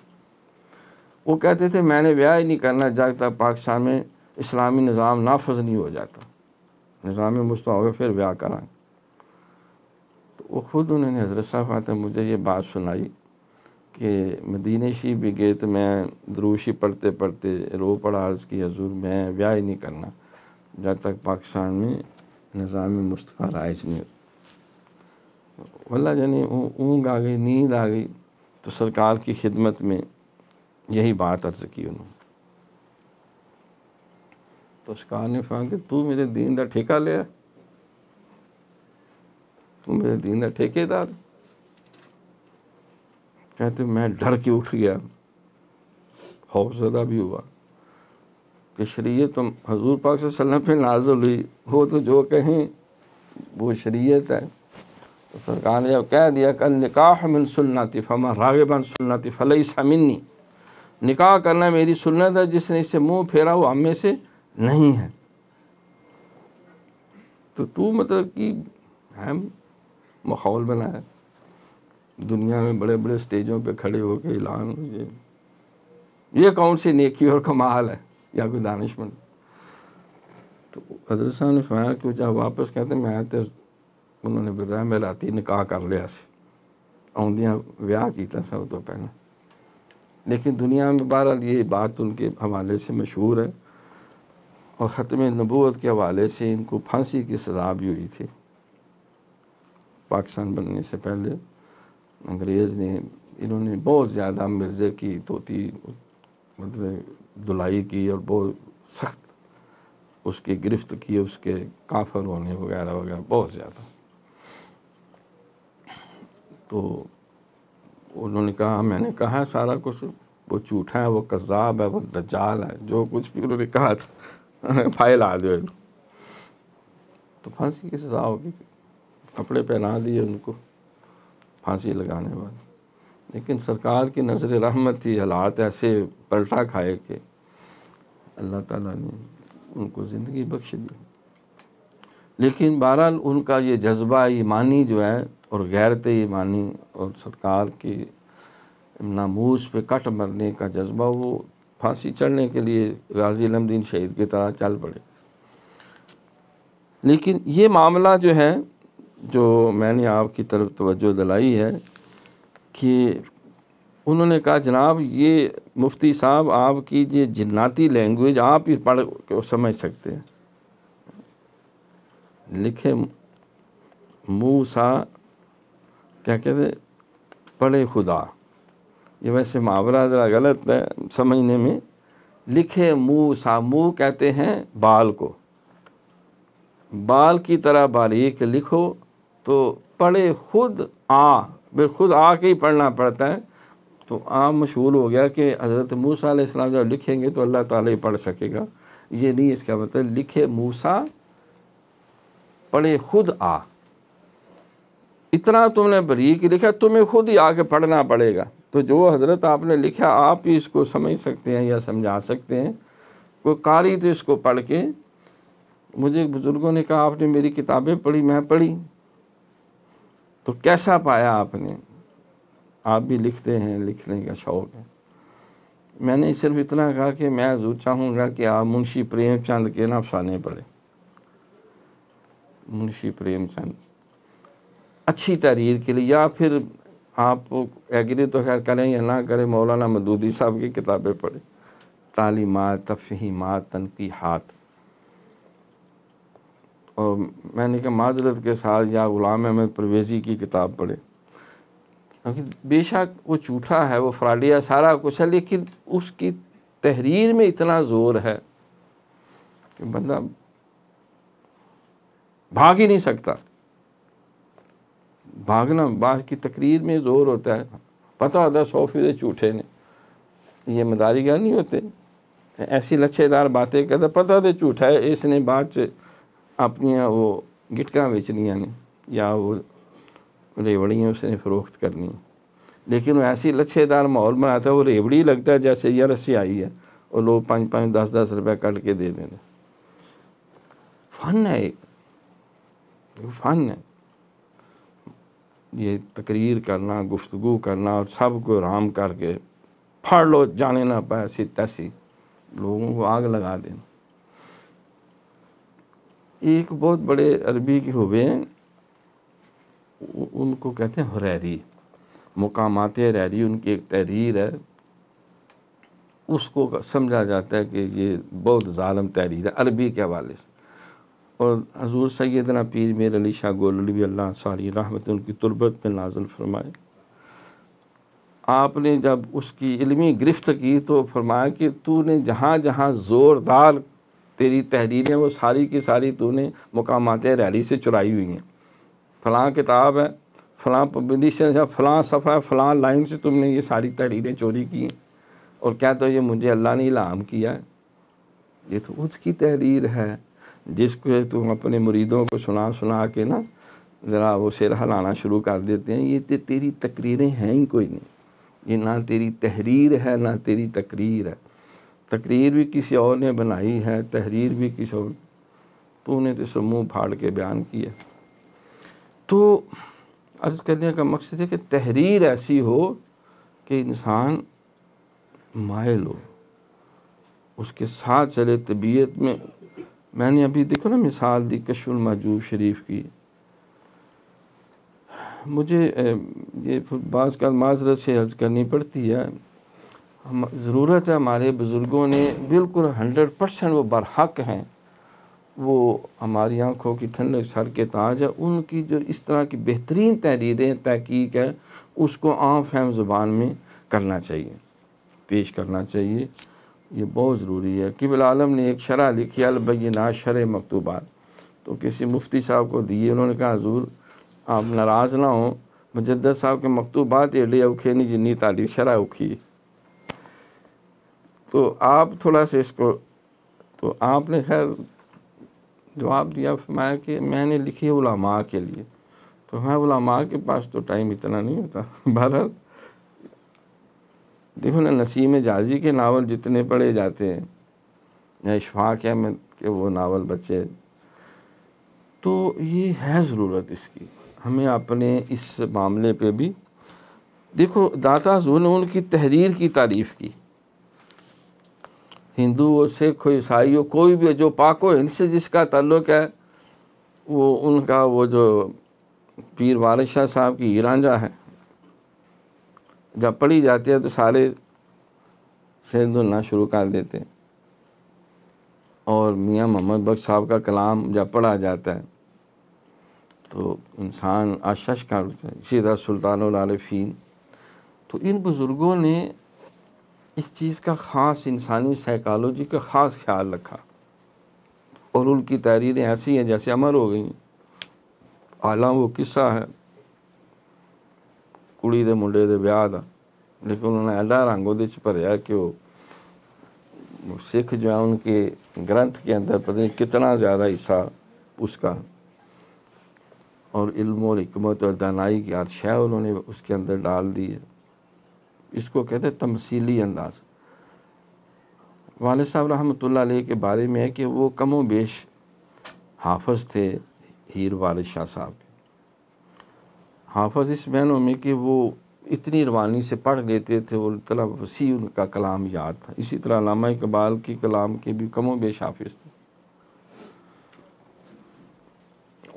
वो कहते थे मैंने ब्याह ही नहीं करना जागता पाकिस्तान में इस्लामी निज़ाम नाफज नहीं हो जाता निज़ाम हो गया फिर ब्याह कराएँ वो ख़ुद उन्होंने हज़रत साहब आते मुझे ये बात सुनाई कि मदीने शी भी गए तो मैं द्रूशी पढ़ते पढ़ते रो पड़ा अर्ज़ की हजूर मैं ब्याह ही नहीं करना जब तक पाकिस्तान में निज़ाम मुस्तफ़ा राइज नहीं वल्ला जानी ऊँग आ गई नींद आ गई तो सरकार की खिदमत में यही बात अर्ज़ की उन्होंने तो सरकार ने फा कि तू मेरे दीन का ठेका लिया तुम मेरे दीन ठेकेदार कहते मैं डर के उठ गया हौफजदा भी हुआ कि शरीय तुम तो हजूर पाक सल्लम पे नाजुल हुई वो तो जो कहें वो शरीयत है तो सरकार ने जब कह दिया कल निकाह मिन सुन्नति फमा रागबन सुन्नति फलई समिन्नी निकाह करना मेरी सुन्नत है जिसने इससे मुंह फेरा वो हमें से नहीं है तो तू मतलब कि हम माहौल बनाया दुनिया में बड़े बड़े स्टेजों पे खड़े होकर ऐलान ये ये कौन सी नेकी और कमाल है या कोई दानिशमंद तो हजरत साहब ने फाया कि जब वापस कहते मैं तो उन्होंने बताया मैं रात निकाह कर लिया से आंदियाँ ब्याह किया सब तो पहले लेकिन दुनिया में बहरहाल ये बात उनके हवाले से मशहूर है और ख़त्म नबूत के हवाले से इनको फांसी की सज़ा भी हुई थी पाकिस्तान बनने से पहले अंग्रेज़ ने इन्होंने बहुत ज़्यादा मिर्ज़े की तोती मतलब धुलाई की और बहुत सख्त उसकी गिरफ्त की उसके काफर होने वगैरह वगैरह बहुत ज़्यादा तो उन्होंने कहा मैंने कहा सारा कुछ वो झूठा है वो कज़ाब है वो दजाल है जो कुछ भी उन्होंने कहा था *laughs* फाइल आ दो तो फांसी की सज़ा होगी कपड़े पहना दिए उनको फांसी लगाने वाले लेकिन सरकार की नज़र रहमत थी हालात ऐसे पलटा खाए के अल्लाह ताला ने उनको ज़िंदगी बख्श दी लेकिन बहरहाल उनका ये जज्बा ईमानी जो है और गैरत ईमानी और सरकार की नामूस पे कट मरने का जज्बा वो फांसी चढ़ने के लिए गाजी अलमदीन शहीद की तरह चल पड़े लेकिन ये मामला जो है जो मैंने आपकी तरफ तोज्जो दिलाई है कि उन्होंने कहा जनाब ये मुफ्ती साहब आपकी ये जन्नाती लैंग्वेज आप ही पढ़ समझ सकते हैं लिखे मूसा क्या कहते पढ़े खुदा ये वैसे मुहावरा ज़रा गलत है समझने में लिखे मुँह सा मुँह कहते हैं बाल को बाल की तरह बारीक लिखो तो पढ़े खुद आ फिर खुद आ के ही पढ़ना पड़ता है तो आ मशहूर हो गया कि हज़रत मूसा इस्लाम जब लिखेंगे तो अल्लाह ताला ही पढ़ सकेगा ये नहीं इसका मतलब लिखे मूसा पढ़े खुद आ इतना तुमने बरीक लिखा तुम्हें खुद ही आके पढ़ना पड़ेगा तो जो हज़रत आपने लिखा आप ही इसको समझ सकते हैं या समझा सकते हैं कोई कारी तो इसको पढ़ के मुझे बुज़ुर्गों ने कहा आपने मेरी किताबें पढ़ी मैं पढ़ी तो कैसा पाया आपने आप भी लिखते हैं लिखने का शौक़ है मैंने सिर्फ इतना कहा कि मैं जरूर चाहूँगा कि आप मुंशी प्रेम चंद के ना अफसाने पढ़े मुंशी प्रेम चंद अच्छी तहरीर के लिए या फिर आप एग्री तो खैर करें या ना करें मौलाना मदूदी साहब की किताबें पढ़ें तफहीमात तफहीमत हाथ और मैंने कहा माजरत के साथ या ग़ुलाम अहमद परवेज़ी की किताब पढ़े क्योंकि बेशक वो झूठा है वो फ्राडिया सारा कुछ है लेकिन उसकी तहरीर में इतना ज़ोर है कि बंदा भाग ही नहीं सकता भागना बाज की तकरीर में ज़ोर होता है पता होता है सौ फीसद झूठे ने ये मदारीगर नहीं होते ऐसी लच्छेदार बातें करता पता तो झूठा है इसने बात अपन वो गिटक बेचनिया ने या वो रेवड़ियाँ उसने फ़रोख्त करनी लेकिन ऐसी लच्छेदार माहौल बनाता है वो रेवड़ी लगता है जैसे यह रस्सी आई है और लोग पाँच पाँच दस दस रुपये कट के दे देने फ़न है एक फ़न है ये तकरीर करना गुफ्तु करना और सब को आराम करके फाड़ लो जाने ना पाए सी तैसी लोगों को आग लगा देना एक बहुत बड़े अरबी के हुए हैं उनको कहते हैं हुरैरी मकामात रैरी उनकी एक तहरीर है उसको समझा जाता है कि ये बहुत ालम तहरीर है अरबी के हवाले से और हजूर सैदना पीर मेर अली शाह गोलवी अल्लाह सारी रहमत उनकी तुरबत पर नाजल फरमाए आपने जब उसकी इलमी गिरफ्त की तो फरमाया कि तूने जहाँ जहाँ ज़ोरदार तेरी तहरीरें वो सारी की सारी तूने मकामात रैली से चुराई हुई हैं फ़लाँ किताब है फ़लां पब्लिशन है फलां सफ़ा है फ़लाँ लाइन से तुमने ये सारी तहरीरें चोरी की हैं और क्या तो ये मुझे अल्लाह ने इलाम किया है ये तो उसकी तहरीर है जिसको तुम अपने मुरीदों को सुना सुना के ना ज़रा वो सिर हलाना शुरू कर देते हैं ये ते तेरी तकरीरें हैं ही कोई नहीं ये ना तेरी तहरीर है ना तेरी तकरीर है तकरीर भी किसी और ने बनाई है तहरीर भी किसी और तूने तो सब मुँह फाड़ के बयान किया तो अर्ज़ करने का मकसद है कि तहरीर ऐसी हो कि इंसान मायल हो उसके साथ चले तबीयत में मैंने अभी देखो ना मिसाल दी कशुल मजूब शरीफ की मुझे ये बाज़ का माजरत से अर्ज़ करनी पड़ती है हम ज़रूरत है हमारे बुज़ुर्गों ने बिल्कुल हंड्रेड परसेंट वो बरहक हैं वो हमारी आँखों की ठंडक सर के ताज है उनकी जो इस तरह की बेहतरीन तहरीरें तहकीक है उसको आम फैम ज़ुबान में करना चाहिए पेश करना चाहिए ये बहुत ज़रूरी है कि आलम ने एक शरह लिखी अलबैना शर मकतूबात तो किसी मुफ्ती साहब को दिए उन्होंने कहा हजूर आप नाराज़ ना हों मुजद साहब के मकतूबात एडे औखे नहीं जिन्नी ताली शरह है तो आप थोड़ा सा इसको तो आपने खैर जवाब दिया फरमाया कि मैंने लिखी है उलामा के लिए तो मैं उलामा के पास तो टाइम इतना नहीं होता *laughs* बहरहाल देखो ना नसीम जाजी के नावल जितने पढ़े जाते हैं या इशफाक अहमद के वो नावल बच्चे तो ये है ज़रूरत इसकी हमें अपने इस मामले पे भी देखो दाता जो ने उनकी तहरीर की तारीफ़ की हिंदू हो सिख हो ईसाई हो कोई भी हो जो पाको इनसे जिसका ताल्लुक है वो उनका वो जो पीर वारिश शाह साहब की ईरांझा है जब पढ़ी जाती है तो सारे शेर धुलना शुरू कर देते हैं और मियाँ मोहम्मद बख्श साहब का कलाम जब पढ़ा जाता है तो इंसान आशश कर उठता है इसी तरह सुल्तान आरफीन तो इन बुज़ुर्गों ने इस चीज़ का ख़ास इंसानी साइकोलॉजी का ख़ास ख्याल रखा और उनकी तहरीरें ऐसी हैं जैसे अमर हो गई आला वो किस्सा है कुड़ी के मुंडे ਦੇ ब्याह का लेकिन उन्होंने ऐडा रंग ਉਹਦੇ कि ਭਰਿਆ सिख जो है उनके ग्रंथ के अंदर पता नहीं कितना ज़्यादा हिस्सा उसका और इल्म और हमत और दानाई की हर उन्होंने उसके अंदर डाल दी है इसको कहते हैं तमसीली अंदाज वाल साहब रहमत के बारे में है कि वो कमो बेश हाफज थे हीर वाल शाह साहब के हाफज इस महनों में कि वो इतनी रवानी से पढ़ लेते थे वो इतना वसी उनका कलाम याद था इसी तरह लामा इकबाल के कलाम के भी कमो बेश हाफिज थे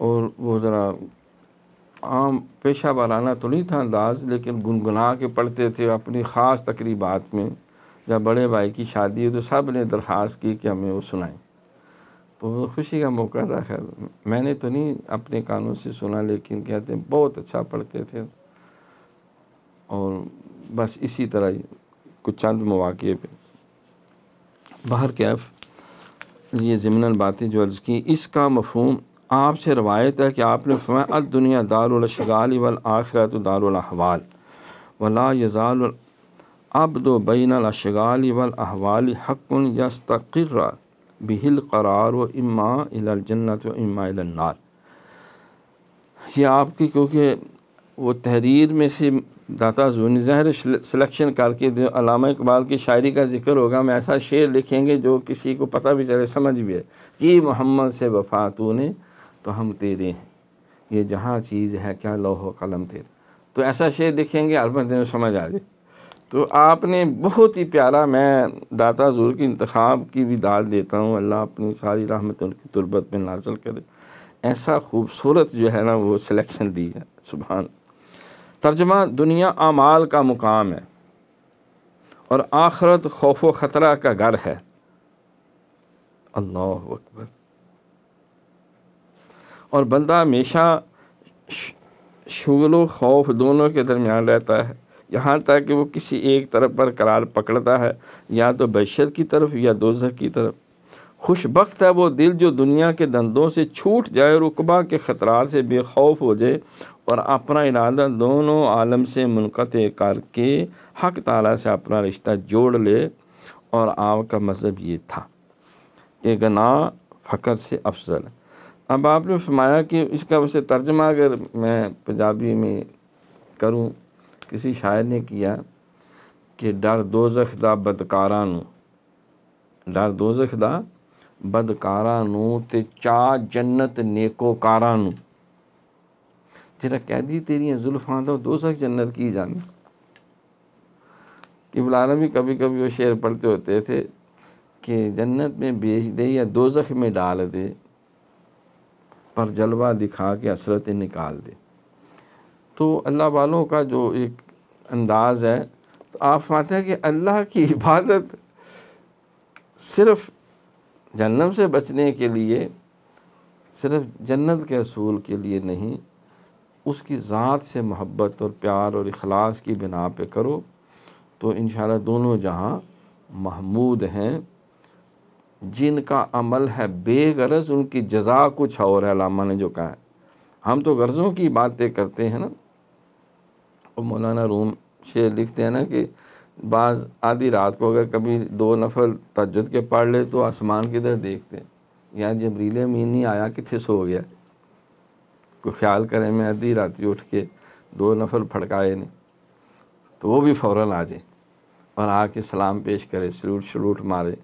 और वो ज़रा आम पेशा वाराना तो नहीं था अंदाज़ लेकिन गुनगुना के पढ़ते थे अपनी ख़ास तकरीबात में जब बड़े भाई की शादी हुई तो सब ने दरख्वास्त की कि हमें वो सुनाएं तो खुशी का मौका था खैर मैंने तो नहीं अपने कानों से सुना लेकिन कहते हैं बहुत अच्छा पढ़ते थे और बस इसी तरह ही कुछ चंद मौाक़े पर बाहर कैफ ये ज़मन बातें जो अर्ज़ की इसका मफहम आपसे रवायत है कि आपने फरमाया दुनिया दारशगाल वल आखरत दारवाल वला यजाल अब दो बैन अशगाल वल अहवाल हक़ यस्तकर बिहिल करार व इमा जन्नत व इमा ये आपकी क्योंकि वो तहरीर में से दाता जूनी जहर सिलेक्शन करके अलामा इकबाल की शायरी का जिक्र होगा हम ऐसा शेर लिखेंगे जो किसी को पता भी चले समझ भी है कि मोहम्मद से वफा तू ने तो हम तेरे हैं ये जहाँ चीज़ है क्या लोहो कलम तेरे तो ऐसा शेर देखेंगे अलबत्त में समझ आ जाए तो आपने बहुत ही प्यारा मैं दाता जूर की इंतखाब की भी दाल देता हूँ अल्लाह अपनी सारी रहमत उनकी तुरबत में नाजल करे ऐसा खूबसूरत जो है ना वो सिलेक्शन दी है सुबह तर्जमा दुनिया आमाल का मुकाम है और आखरत खौफ व ख़तरा का घर है अल्लाह अकबर और बंदा हमेशा शुगल खौफ दोनों के दरमियान रहता है यहाँ तक कि वो किसी एक तरफ पर करार पकड़ता है या तो बशर की तरफ या दोजह की तरफ खुशबक़्त है वो दिल जो दुनिया के दंदों से छूट जाए रुकबा के ख़तरार से बेखौफ हो जाए और अपना इरादा दोनों आलम से मुनक़त करके हक ताला से अपना रिश्ता जोड़ ले और आपका मज़हब ये था कि गना फ़कर से अफजल है अब आपने फरमाया कि इसका वैसे तर्जमा अगर मैं पंजाबी में करूं किसी शायर ने किया कि डर दो जख दा बदकारा नू डर दो जख दा बदकारा नू ते चा जन्नत नेकोकारा नू जेड़ा कैदी तेरिया जुल्फां तो दो जख जन्नत की जानी कि बुलाना भी कभी कभी वो शेर पढ़ते होते थे कि जन्नत में बेच दे या दो में डाल दे पर जलवा दिखा के असरतें निकाल दे तो अल्लाह वालों का जो एक अंदाज़ है तो आप फरमाते हैं कि अल्लाह की इबादत सिर्फ जन्म से बचने के लिए सिर्फ जन्नत के असूल के लिए नहीं उसकी ज़ात से मोहब्बत और प्यार और अखलास की बिना पे करो तो इन दोनों जहाँ महमूद हैं जिनका अमल है बेगरज उनकी जजा कुछ और है लामा ने जो कहा है हम तो गर्ज़ों की बातें करते हैं ना और मौलाना रूम शेर लिखते हैं ना कि बाज़ आधी रात को अगर कभी दो नफल तजद के पढ़ ले तो आसमान की तरह देखते यार जबरील मीन नहीं आया कितने सो गया को ख्याल करें मैं आधी रात उठ के दो नफल फड़काए नहीं तो वो भी फ़ौर आ जाए और आके सलाम पेश करे सलूट शलूट मारे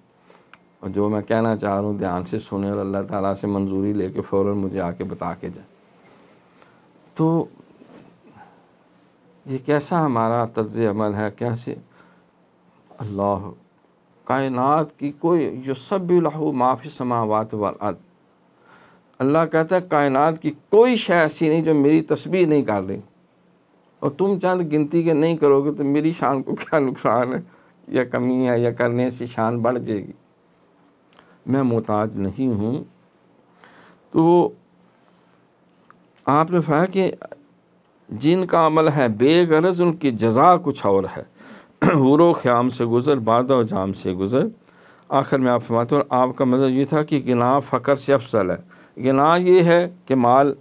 और जो मैं कहना चाह रहा हूँ ध्यान से सुने और अल्लाह ताला से मंजूरी लेके फ़ौर मुझे आके बता के जाए तो ये कैसा हमारा तर्ज अमल है कैसे अल्लाह कायनात की कोई जो सब भी लहू माफ़ी समावत वाल अल्लाह कहता है कायनात की कोई शय ऐसी नहीं जो मेरी तस्वीर नहीं कर रही और तुम चंद गिनती के नहीं करोगे तो मेरी शान को क्या नुकसान है या कमी है या करने से शान बढ़ जाएगी मैं मोहताज नहीं हूँ तो आपने फाया कि जिनका अमल है बेगरज उनकी जजा कुछ और है हूर ख़्याम से गुज़र बादा जाम से गुज़र आखिर में आप फरमाते हो आपका मज़ा ये था कि गना फ़कर से अफसल है गना ये है कि माल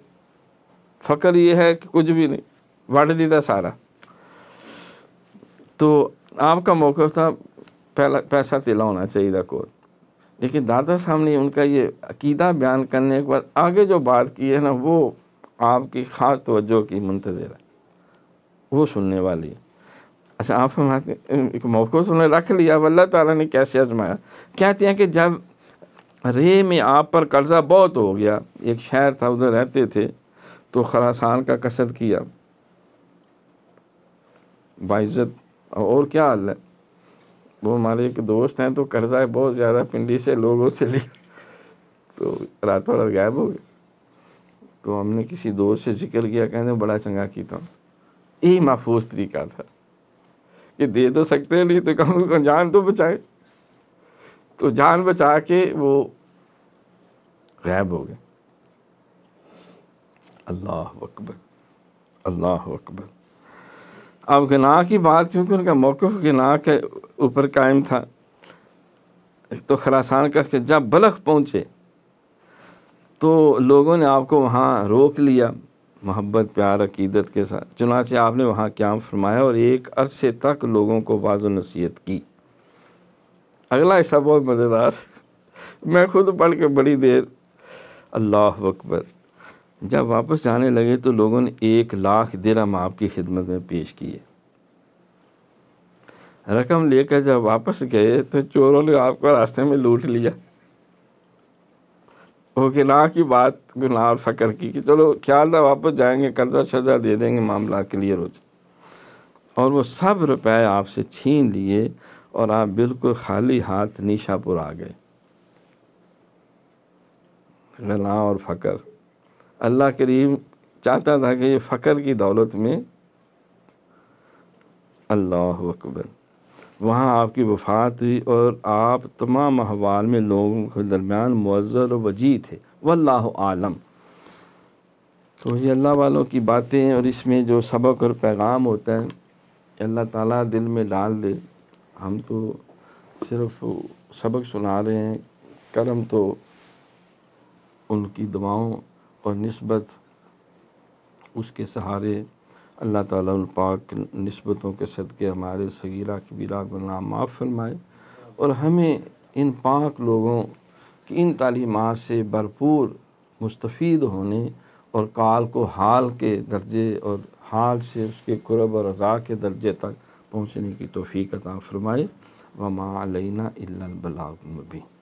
फ़कर ये है कि कुछ भी नहीं बांट देता सारा तो आपका मौका था पहला पैसा तिला होना चाहिए था को लेकिन दादा साहब ने उनका ये अकीदा बयान करने के बाद आगे जो बात की है ना वो आपकी ख़ास तोज्जो की मंतज़र है वो सुनने वाली है अच्छा आप हमारे एक मौक़ उन्होंने रख लिया अब अल्लाह ताला ने कैसे आजमाया कहते हैं कि जब रे में आप पर कर्ज़ा बहुत हो गया एक शहर था उधर रहते थे तो खरासान का कसर किया बाइज़त और क्या हाल है वो हमारे एक दोस्त हैं तो कर्जा है बहुत ज़्यादा पिंडी से लोगों से लिया तो रातों रात गायब हो गए तो हमने किसी दोस्त से जिक्र किया कहने बड़ा चंगा की था यही महफूज तरीका था कि दे तो सकते हैं नहीं तो कम से कम जान तो बचाए तो जान बचा के वो गायब हो गए अल्लाह अकबर अल्लाह अकबर अब गुनाह की बात क्योंकि उनका मौक़ गुनाह के ऊपर कायम था एक तो खरासान का के जब बलख पहुँचे तो लोगों ने आपको वहाँ रोक लिया मोहब्बत प्यार अकीदत के साथ चुनाचे आपने वहाँ क्याम फरमाया और एक अरसे तक लोगों को बाज़ो नसीहत की अगला हिस्सा बहुत मज़ेदार *laughs* मैं खुद पढ़ के बड़ी देर अल्लाह अकबर जब वापस जाने लगे तो लोगों ने एक लाख दिरम आपकी खिदमत में पेश किए रकम लेकर जब वापस गए तो चोरों ने आपको रास्ते में लूट लिया वो गिनाह की बात गुनाह और फकर की कि चलो ख्याल था वापस जाएंगे कर्जा शर्जा दे देंगे मामला क्लियर हो जाए और वो सब रुपए आपसे छीन लिए और आप बिल्कुल खाली हाथ नीशापुर आ गए गला और फकर अल्लाह करीम चाहता था कि ये फ़कर की दौलत में अल्लाह अकबर वहाँ आपकी वफ़ात हुई और आप तमाम अहवाल में लोगों के दरमियान मज़र और वजी थे वल्ला आलम तो ये अल्लाह वालों की बातें और इसमें जो सबक और पैगाम होता है अल्लाह ताला दिल में डाल दे हम तो सिर्फ सबक सुना रहे हैं करम तो उनकी दुआओं और नस्बत उसके सहारे अल्लाह ताला पाक नस्बतों के सदक़े हमारे सगीरा कबीरा नाम माफ़ फरमाए और हमें इन पाक लोगों की इन तालीमात से भरपूर मुस्तफ़ होने और काल को हाल के दर्जे और हाल से उसके कुरब और अज़ा के दर्जे तक पहुँचने की तोफ़ी अता फ़रमाए वमा अलैना इल्लल बलाग मुबीन